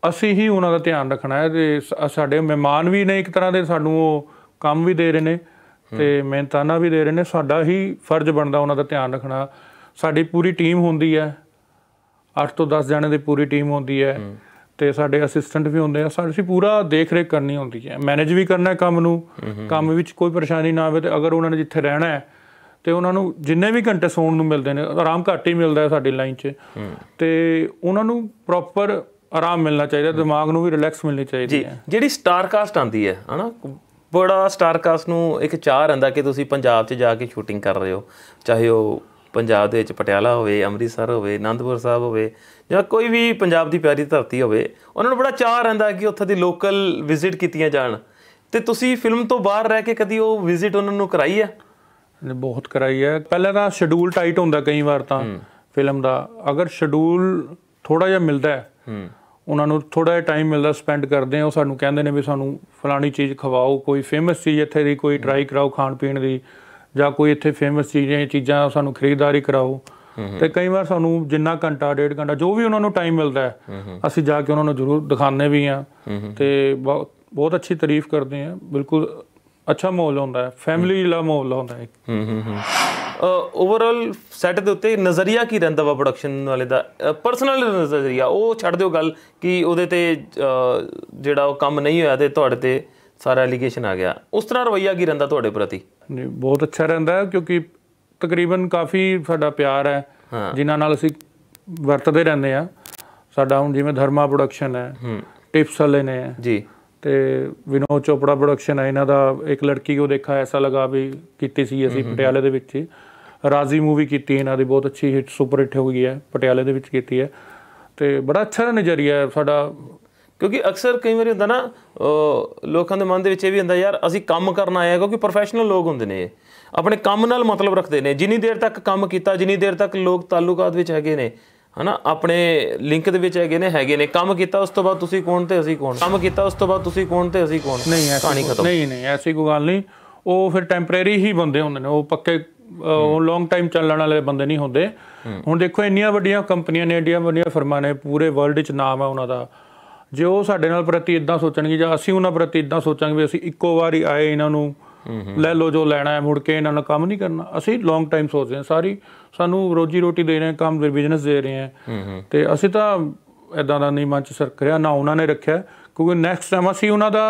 ਅਸੀਂ ਹੀ ਉਹਨਾਂ ਦਾ ਧਿਆਨ ਰੱਖਣਾ ਹੈ ਤੇ ਸਾਡੇ ਮਹਿਮਾਨ ਵੀ ਨੇ ਇੱਕ ਤਰ੍ਹਾਂ ਦੇ ਸਾਨੂੰ ਉਹ ਕੰਮ ਵੀ ਦੇ ਰਹੇ ਨੇ ਤੇ ਮਿਹਨਤਾਨਾ ਵੀ ਦੇ ਰਹੇ ਨੇ ਸਾਡਾ ਹੀ ਫਰਜ਼ ਬਣਦਾ ਉਹਨਾਂ ਦਾ ਧਿਆਨ ਰੱਖਣਾ ਸਾਡੀ ਪੂਰੀ ਟੀਮ ਹੁੰਦੀ ਹੈ 8 ਤੋਂ 10 ਜਣੇ ਦੀ ਪੂਰੀ ਟੀਮ ਹੁੰਦੀ ਹੈ ਤੇ ਸਾਡੇ ਅਸਿਸਟੈਂਟ ਵੀ ਹੁੰਦੇ ਆ ਸਾਡੀ ਪੂਰਾ ਦੇਖ ਰੇਖ ਕਰਨੀ ਹੁੰਦੀ ਹੈ ਮੈਨੇਜ ਵੀ ਕਰਨਾ ਕੰਮ ਨੂੰ ਕੰਮ ਵਿੱਚ ਕੋਈ ਪਰੇਸ਼ਾਨੀ ਨਾ ਆਵੇ ਤੇ ਅਗਰ ਉਹਨਾਂ ਨੇ ਜਿੱਥੇ ਰਹਿਣਾ ਹੈ ਤੇ ਉਹਨਾਂ ਨੂੰ ਜਿੰਨੇ ਵੀ ਘੰਟੇ ਸੌਣ ਨੂੰ ਮਿਲਦੇ ਨੇ ਆਰਾਮ ਘੱਟ ਹੀ ਮਿਲਦਾ ਹੈ ਸਾਡੀ ਲਾਈਨ 'ਚ ਤੇ ਉਹਨਾਂ ਨੂੰ ਪ੍ਰੋਪਰ ਆਰਾਮ ਮਿਲਣਾ ਚਾਹੀਦਾ ਦਿਮਾਗ ਨੂੰ ਵੀ ਰਿਲੈਕਸ ਮਿਲਣੀ ਚਾਹੀਦੀ ਹੈ ਜਿਹੜੀ ਸਟਾਰ ਕਾਸਟ ਆਂਦੀ ਹੈ ਹਨਾ ਬੜਾ ਸਟਾਰ ਕਾਸਟ ਨੂੰ ਇੱਕ ਚਾਹ ਰਹਿੰਦਾ ਕਿ ਤੁਸੀਂ ਪੰਜਾਬ 'ਚ ਜਾ ਕੇ ਸ਼ੂਟਿੰਗ ਕਰ ਰਹੇ ਹੋ ਚਾਹੇ ਉਹ ਪੰਜਾਬ ਦੇ ਵਿੱਚ ਪਟਿਆਲਾ ਹੋਵੇ ਅੰਮ੍ਰਿਤਸਰ ਹੋਵੇ ਆਨੰਦਪੁਰ ਸਾਹਿਬ ਹੋਵੇ ਜਾਂ ਕੋਈ ਵੀ ਪੰਜਾਬ ਦੀ ਪਿਆਰੀ ਧਰਤੀ ਹੋਵੇ ਉਹਨਾਂ ਨੂੰ ਬੜਾ ਚਾਹ ਰਹਿੰਦਾ ਕਿ ਉੱਥੇ ਦੀ ਲੋਕਲ ਵਿਜ਼ਿਟ ਕੀਤੀਆਂ ਜਾਣ ਤੇ ਤੁਸੀਂ ਫਿਲਮ ਤੋਂ ਬਾਹਰ ਰਹਿ ਕੇ ਕਦੀ ਉਹ ਵਿਜ਼ਿਟ ਉਹਨਾਂ ਨੂੰ ਕਰਾਈ ਹੈ ਨੇ ਬਹੁਤ ਕਰਾਈ ਹੈ ਪਹਿਲਾਂ ਤਾਂ ਸ਼ਡਿਊਲ ਟਾਈਟ ਹੁੰਦਾ ਕਈ ਵਾਰ ਤਾਂ ਫਿਲਮ ਦਾ ਅਗਰ ਸ਼ਡਿਊਲ ਥੋੜਾ ਜਿਹਾ ਮਿਲਦਾ ਹੈ ਉਹਨਾਂ ਨੂੰ ਥੋੜਾ ਜਿਹਾ ਟਾਈਮ ਮਿਲਦਾ ਸਪੈਂਡ ਕਰਦੇ ਆ ਉਹ ਸਾਨੂੰ ਕਹਿੰਦੇ ਨੇ ਵੀ ਸਾਨੂੰ ਫਲਾਣੀ ਚੀਜ਼ ਖਵਾਓ ਕੋਈ ਫੇਮਸ ਚੀਜ਼ ਇੱਥੇ ਦੀ ਕੋਈ ਟਰਾਈ ਕਰਾਓ ਖਾਣ ਪੀਣ ਦੀ ਜਾਂ ਕੋਈ ਇੱਥੇ ਫੇਮਸ ਚੀਜ਼ਾਂ ਚੀਜ਼ਾਂ ਸਾਨੂੰ ਖਰੀਦਦਾਰੀ ਕਰਾਓ ਤੇ ਕਈ ਵਾਰ ਸਾਨੂੰ ਜਿੰਨਾ ਘੰਟਾ ਡੇਢ ਘੰਟਾ ਜੋ ਵੀ ਉਹਨਾਂ ਨੂੰ ਟਾਈਮ ਮਿਲਦਾ ਹੈ ਅਸੀਂ ਜਾ ਕੇ ਉਹਨਾਂ ਨੂੰ ਜ਼ਰੂਰ ਦਿਖਾਣੇ ਵੀ ਆ ਤੇ ਬਹੁਤ ਬਹੁਤ ਅੱਛੀ ਤਾਰੀਫ ਕਰਦੇ ਆ ਬਿਲਕੁਲ ਅੱਛਾ ਮਾਹੌਲ ਹੁੰਦਾ ਹੈ ਫੈਮਿਲੀ ਦਾ ਮਾਹੌਲ ਹੁੰਦਾ ਹੈ ਹੂੰ ਹੂੰ ਓਵਰਆਲ ਸੈਟ ਦੇ ਉੱਤੇ ਨਜ਼ਰੀਆ ਕੀ ਰਹਿੰਦਾ ਵਾ ਪ੍ਰੋਡਕਸ਼ਨ ਵਾਲੇ ਦਾ ਪਰਸਨਲ ਨਜ਼ਰੀਆ ਉਹ ਛੱਡ ਦਿਓ ਗੱਲ ਕਿ ਉਹਦੇ ਤੇ ਜਿਹੜਾ ਉਹ ਕੰਮ ਨਹੀਂ ਹੋਇਆ ਤੇ ਤੁਹਾਡੇ ਤੇ ਸਾਰਾ ਅਲੀਗੇਸ਼ਨ ਆ ਗਿਆ ਉਸ ਤਰ੍ਹਾਂ ਰਵਈਆ ਕੀ ਰਹਿੰਦਾ ਤੁਹਾਡੇ ਪ੍ਰਤੀ ਨਹੀਂ ਬਹੁਤ ਅੱਛਾ ਰਹਿੰਦਾ ਕਿਉਂਕਿ ਤਕਰੀਬਨ ਕਾਫੀ ਸਾਡਾ ਪਿਆਰ ਹੈ ਜਿਨ੍ਹਾਂ ਨਾਲ ਅਸੀਂ ਵਰਤਦੇ ਰਹਿੰਦੇ ਆ ਸਾਡਾ ਹੁਣ ਜਿਵੇਂ ਧਰਮਾ ਪ੍ਰੋਡਕਸ਼ਨ ਹੈ ਟਿਪਸ ਵਾਲੇ ਨੇ ਜੀ ਤੇ ਵਿਨੋਦ ਚੋਪੜਾ ਪ੍ਰੋਡਕਸ਼ਨ ਹੈ ਇਹਨਾਂ ਦਾ ਇੱਕ ਲੜਕੀ ਕੋ ਦੇਖਾ ਐਸਾ ਲਗਾ ਵੀ ਕੀਤੀ ਸੀ ਅਸੀਂ ਪਟਿਆਲੇ ਦੇ ਵਿੱਚ ਰਾਜ਼ੀ ਮੂਵੀ ਕੀਤੀ ਇਹਨਾਂ ਦੀ ਬਹੁਤ ਅੱਛੀ ਹਿੱਟ ਸੁਪਰ ਹਿੱਟ ਹੋ ਗਈ ਹੈ ਪਟਿਆਲੇ ਦੇ ਵਿੱਚ ਕੀਤੀ ਹੈ ਤੇ ਬੜਾ ਅੱਛਾ ਨਜ਼ਰੀਆ ਹੈ ਸਾਡਾ ਕਿਉਂਕਿ ਅਕਸਰ ਕਈ ਵਾਰੀ ਹੁੰਦਾ ਨਾ ਲੋਕਾਂ ਦੇ ਮਨ ਦੇ ਵਿੱਚ ਇਹ ਵੀ ਹੁੰਦਾ ਯਾਰ ਅਸੀਂ ਕੰਮ ਕਰਨ ਆਏ ਆ ਕਿਉਂਕਿ ਪ੍ਰੋਫੈਸ਼ਨਲ ਲੋਕ ਹੁੰਦੇ ਨੇ ਆਪਣੇ ਕੰਮ ਨਾਲ ਮਤਲਬ ਰੱਖਦੇ ਨੇ ਜਿੰਨੀ ਦੇਰ ਤੱਕ ਕੰਮ ਕੀਤਾ ਜਿੰਨੀ ਦੇਰ ਤੱਕ ਲੋਕ ਤਾਲੁਕਾਤ ਵਿੱਚ ਹੈਗੇ ਨੇ ਹਨਾ ਆਪਣੇ ਲਿੰਕ ਦੇ ਵਿੱਚ ਹੈਗੇ ਨੇ ਹੈਗੇ ਨੇ ਕੰਮ ਕੀਤਾ ਉਸ ਤੋਂ ਬਾਅਦ ਤੁਸੀਂ ਕੌਣ ਤੇ ਅਸੀਂ ਕੌਣ ਕੰਮ ਕੀਤਾ ਉਸ ਤੋਂ ਬਾਅਦ ਤੁਸੀਂ ਕੌਣ ਤੇ ਅਸੀਂ ਕੌਣ ਨਹੀਂ ਕਹਾਣੀ ਨਹੀਂ ਨਹੀਂ ਐਸੀ ਕੋਈ ਗੱਲ ਨਹੀਂ ਉਹ ਫਿਰ ਟੈਂਪਰੇਰੀ ਹੀ ਬੰਦੇ ਹੁੰਦੇ ਨੇ ਉਹ ਪੱਕੇ ਉਹ ਲੌਂਗ ਟਾਈਮ ਚੱਲਣ ਵਾਲੇ ਬੰਦੇ ਨਹੀਂ ਹੁੰਦੇ ਹੁਣ ਦੇਖੋ ਇੰਨੀਆਂ ਵੱਡੀਆਂ ਕੰਪਨੀਆਂ ਨੇ ਇੰਡੀਆ ਵੱਡੀਆਂ ਫਰਮਾਂ ਨੇ ਪੂਰੇ ਵਰਲਡ 'ਚ ਨਾਮ ਆ ਉਹਨਾਂ ਦਾ ਜੇ ਉਹ ਸਾਡੇ ਨਾਲ ਪ੍ਰਤੀ ਇਦਾਂ ਸੋਚਣਗੇ ਜਾਂ ਅਸੀਂ ਉਹਨਾਂ ਪ੍ਰਤੀ ਇਦਾਂ ਸੋਚਾਂਗੇ ਵੀ ਅਸੀਂ ਇੱਕੋ ਵਾਰੀ ਆਏ ਇਹਨਾਂ ਨੂੰ ਲੈ ਲਓ ਜੋ ਲੈਣਾ ਹੈ ਮੁੜ ਕੇ ਇਹਨਾਂ ਨਾਲ ਕੰਮ ਨਹੀਂ ਕਰਨਾ ਅਸੀਂ ਲੌਂਗ ਟਾਈਮ ਸੋਚਦੇ ਹਾਂ ਸਾਰੀ ਸਾਨੂੰ ਰੋਜੀ ਰੋਟੀ ਦੇ ਰਹੇ ਕੰਮ ਦੇ ਬਿਜ਼ਨਸ ਦੇ ਰਹੇ ਹਾਂ ਤੇ ਅਸੀਂ ਤਾਂ ਐਦਾਂ ਦਾ ਨਹੀਂ ਮੰਚ ਸਰਕਰਿਆ ਨਾ ਉਹਨਾਂ ਨੇ ਰੱਖਿਆ ਕਿਉਂਕਿ ਨੈਕਸਟ ਟਾਈਮ ਅਸੀਂ ਉਹਨਾਂ ਦਾ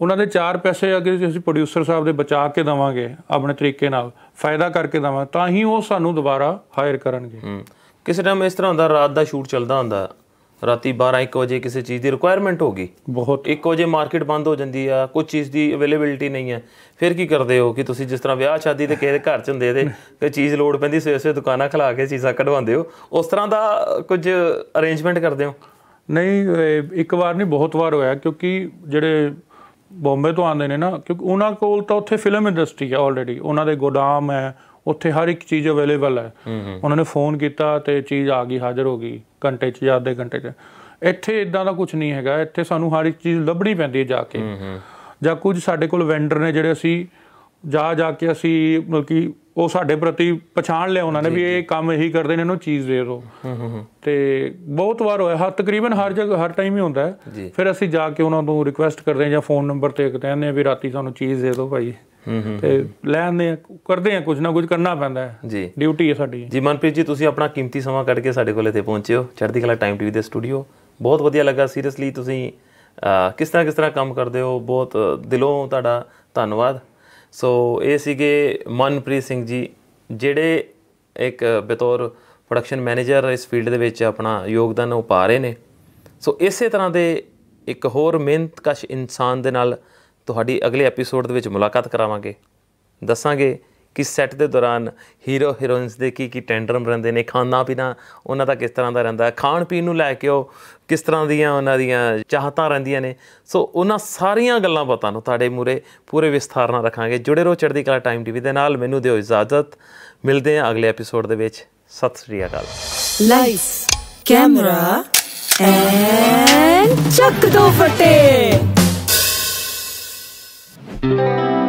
ਉਹਨਾਂ ਦੇ ਚਾਰ ਪੈਸੇ ਅਗੇ ਅਸੀਂ ਪ੍ਰੋਡਿਊਸਰ ਸਾਹਿਬ ਦੇ ਬਚਾ ਕੇ ਦਵਾਂਗੇ ਆਪਣੇ ਤਰੀਕੇ ਨਾਲ ਫਾਇਦਾ ਕਰਕੇ ਦਵਾਂ ਤਾਂ ਹੀ ਉਹ ਸਾਨੂੰ ਦੁਬਾਰਾ ਹਾਇਰ ਕਰਨਗੇ ਕਿਸੇ ਟਾਈਮ ਇਸ ਤਰ੍ਹਾਂ ਹੁੰਦਾ ਰਾਤ ਦਾ ਸ਼ੂਟ ਚੱਲਦਾ ਹੁੰਦਾ ਰਾਤੀ 12 1 ਵਜੇ ਕਿਸੇ ਚੀਜ਼ ਦੀ ਰਿਕੁਆਇਰਮੈਂਟ ਹੋਗੀ ਬਹੁਤ 1 ਵਜੇ ਮਾਰਕੀਟ ਬੰਦ ਹੋ ਜਾਂਦੀ ਆ ਕੋਈ ਚੀਜ਼ ਦੀ ਅਵੇਲੇਬਿਲਟੀ ਨਹੀਂ ਹੈ ਫਿਰ ਕੀ ਕਰਦੇ ਹੋ ਕਿ ਤੁਸੀਂ ਜਿਸ ਤਰ੍ਹਾਂ ਵਿਆਹ ਸ਼ਾਦੀ ਤੇ ਕਿਸੇ ਦੇ ਘਰ ਚ ਹੁੰਦੇ ਤੇ ਕੋਈ ਚੀਜ਼ ਲੋੜ ਪੈਂਦੀ ਸਵੇਰੇ ਸੇ ਦੁਕਾਨਾਂ ਖਲਾ ਕੇ ਚੀਜ਼ਾਂ ਕਢਵਾਉਂਦੇ ਹੋ ਉਸ ਤਰ੍ਹਾਂ ਦਾ ਕੁਝ ਅਰੇਂਜਮੈਂਟ ਕਰਦੇ ਹੋ ਨਹੀਂ ਇੱਕ ਵਾਰ ਨਹੀਂ ਬਹੁਤ ਵਾਰ ਹੋਇਆ ਕਿਉਂਕਿ ਜਿਹੜੇ ਬੰਬੇ ਤੋਂ ਆਉਂਦੇ ਨੇ ਨਾ ਕਿਉਂਕਿ ਉਹਨਾਂ ਕੋਲ ਤਾਂ ਉੱਥੇ ਫਿਲਮ ਇੰਡਸਟਰੀ ਹੈ ਆਲਰੇਡੀ ਉਹਨਾਂ ਦੇ ਗੋਦਾਮ ਹੈ ਉੱਥੇ ਹਰ ਇੱਕ ਚੀਜ਼ ਅਵੇਲੇਬਲ ਹੈ ਉਹਨਾਂ ਨੇ ਫੋਨ ਕੀਤਾ ਤੇ ਚੀਜ਼ ਆ ਗਈ ਹਾਜ਼ਰ ਹੋ ਗਈ ਘੰਟੇ 'ਚ ਜਾਂ ਅੱਧੇ ਘੰਟੇ 'ਚ ਇੱਥੇ ਇਦਾਂ ਦਾ ਕੁਝ ਨਹੀਂ ਹੈਗਾ ਇੱਥੇ ਸਾਨੂੰ ਹਰ ਇੱਕ ਚੀਜ਼ ਲੱਭਣੀ ਪੈਂਦੀ ਹੈ ਜਾ ਕੇ ਜਾਂ ਕੁਝ ਸਾਡੇ ਕੋਲ ਵੈਂਡਰ ਨੇ ਜਿਹੜੇ ਅਸੀਂ ਜਾ ਜਾ ਕੇ ਅਸੀਂ ਮਤਲਬ ਕਿ ਉਹ ਸਾਡੇ ਪ੍ਰਤੀ ਪਛਾਣ ਲਿਆ ਉਹਨਾਂ ਨੇ ਵੀ ਇਹ ਕੰਮ ਇਹੀ ਕਰਦੇ ਨੇ ਇਹਨੂੰ ਚੀਜ਼ ਦੇ ਦਿਓ ਤੇ ਬਹੁਤ ਵਾਰ ਹੋਇਆ ਹਰ ਤਕਰੀਬਨ ਹਰ ਜਗ੍ਹਾ ਹਰ ਟਾਈਮ ਹੀ ਹੁੰਦਾ ਹੈ ਫਿਰ ਅਸੀਂ ਜਾ ਕੇ ਉਹਨਾਂ ਨੂੰ ਰਿਕੁਐਸਟ ਕਰਦੇ ਹਾਂ ਜਾਂ ਫੋਨ ਨੰਬਰ ਤੇ ਕਹਿੰਦੇ ਆ ਵੀ ਰਾਤੀ ਸਾਨੂੰ ਚੀਜ਼ ਦੇ ਦਿਓ ਭਾਈ ਤੇ ਲੈਣੇ ਕਰਦੇ ਆ ਕੁਝ ਨਾ ਕੁਝ ਕਰਨਾ ਪੈਂਦਾ ਹੈ ਜੀ ਡਿਊਟੀ ਹੈ ਸਾਡੀ ਜੀ ਮਨਪ੍ਰੀਤ ਜੀ ਤੁਸੀਂ ਆਪਣਾ ਕੀਮਤੀ ਸਮਾਂ ਕੱਢ ਕੇ ਸਾਡੇ ਕੋਲ ਇੱਥੇ ਪਹੁੰਚੇ ਹੋ ਚੜ੍ਹਦੀ ਕਲਾ ਟਾਈਮ ਟੀਵੀ ਦੇ ਸਟੂਡੀਓ ਬਹੁਤ ਵਧੀਆ ਲੱਗਾ ਸੀਰੀਅਸਲੀ ਤੁਸੀਂ ਕਿਸ ਤਰ੍ਹਾਂ ਕਿਸ ਤਰ੍ਹਾਂ ਕੰਮ ਕਰਦੇ ਹੋ ਬਹੁਤ ਦਿਲੋਂ ਤੁਹਾਡਾ ਧੰਨਵਾਦ ਸੋ ਇਹ ਸੀਗੇ ਮਨਪ੍ਰੀਤ ਸਿੰਘ ਜੀ ਜਿਹੜੇ ਇੱਕ ਬਤੌਰ ਪ੍ਰੋਡਕਸ਼ਨ ਮੈਨੇਜਰ ਇਸ ਫੀਲਡ ਦੇ ਵਿੱਚ ਆਪਣਾ ਯੋਗਦਾਨ ਉਪਾ ਪਾ ਰਹੇ ਨੇ ਸੋ ਇਸੇ ਤਰ੍ਹਾਂ ਦੇ ਇੱਕ ਹੋਰ ਮਿਹਨਤਕਸ਼ ਇਨਸਾਨ ਦੇ ਨਾਲ ਤੁਹਾਡੀ ਅਗਲੇ ਐਪੀਸੋਡ ਦੇ ਵਿੱਚ ਮੁਲਾਕਾਤ ਕਰਾਵਾਂਗੇ ਦੱਸਾਂਗੇ ਕਿ ਸੈੱਟ ਦੇ ਦੌਰਾਨ ਹੀਰੋ ਹੀਰੋਇਨਸ ਦੇ ਕੀ ਕੀ ਟੈਂਡਰਮ ਰਹਿੰਦੇ ਨੇ ਖਾਣਾ ਪੀਣਾ ਉਹਨਾਂ ਦਾ ਕਿਸ ਤਰ੍ਹਾਂ ਦਾ ਰਹਿੰਦਾ ਹੈ ਖਾਣ ਪੀਣ ਨੂੰ ਲੈ ਕੇ ਉਹ ਕਿਸ ਤਰ੍ਹਾਂ ਦੀਆਂ ਉਹਨਾਂ ਦੀਆਂ ਚਾਹਤਾਂ ਰਹਿੰਦੀਆਂ ਨੇ ਸੋ ਉਹਨਾਂ ਸਾਰੀਆਂ ਗੱਲਾਂ ਪਤਾ ਨੂੰ ਤੁਹਾਡੇ ਮੂਰੇ ਪੂਰੇ ਵਿਸਥਾਰ ਨਾਲ ਰੱਖਾਂਗੇ ਜੁੜੇ ਰਹੋ ਚੜ੍ਹਦੀ ਕਲਾ ਟਾਈਮ ਟੀਵੀ ਦੇ ਨਾਲ ਮੈਨੂੰ ਦਿਓ ਇਜਾਜ਼ਤ ਮਿਲਦੇ ਹਾਂ ਅਗਲੇ ਐਪੀਸੋਡ ਦੇ ਵਿੱਚ ਸਤਿ ਸ੍ਰੀ ਅਕਾਲ ਲਾਈਟਸ ਕੈਮਰਾ ਐਂਡ ਚੱਕ ਦੋ ਫਟੇ Música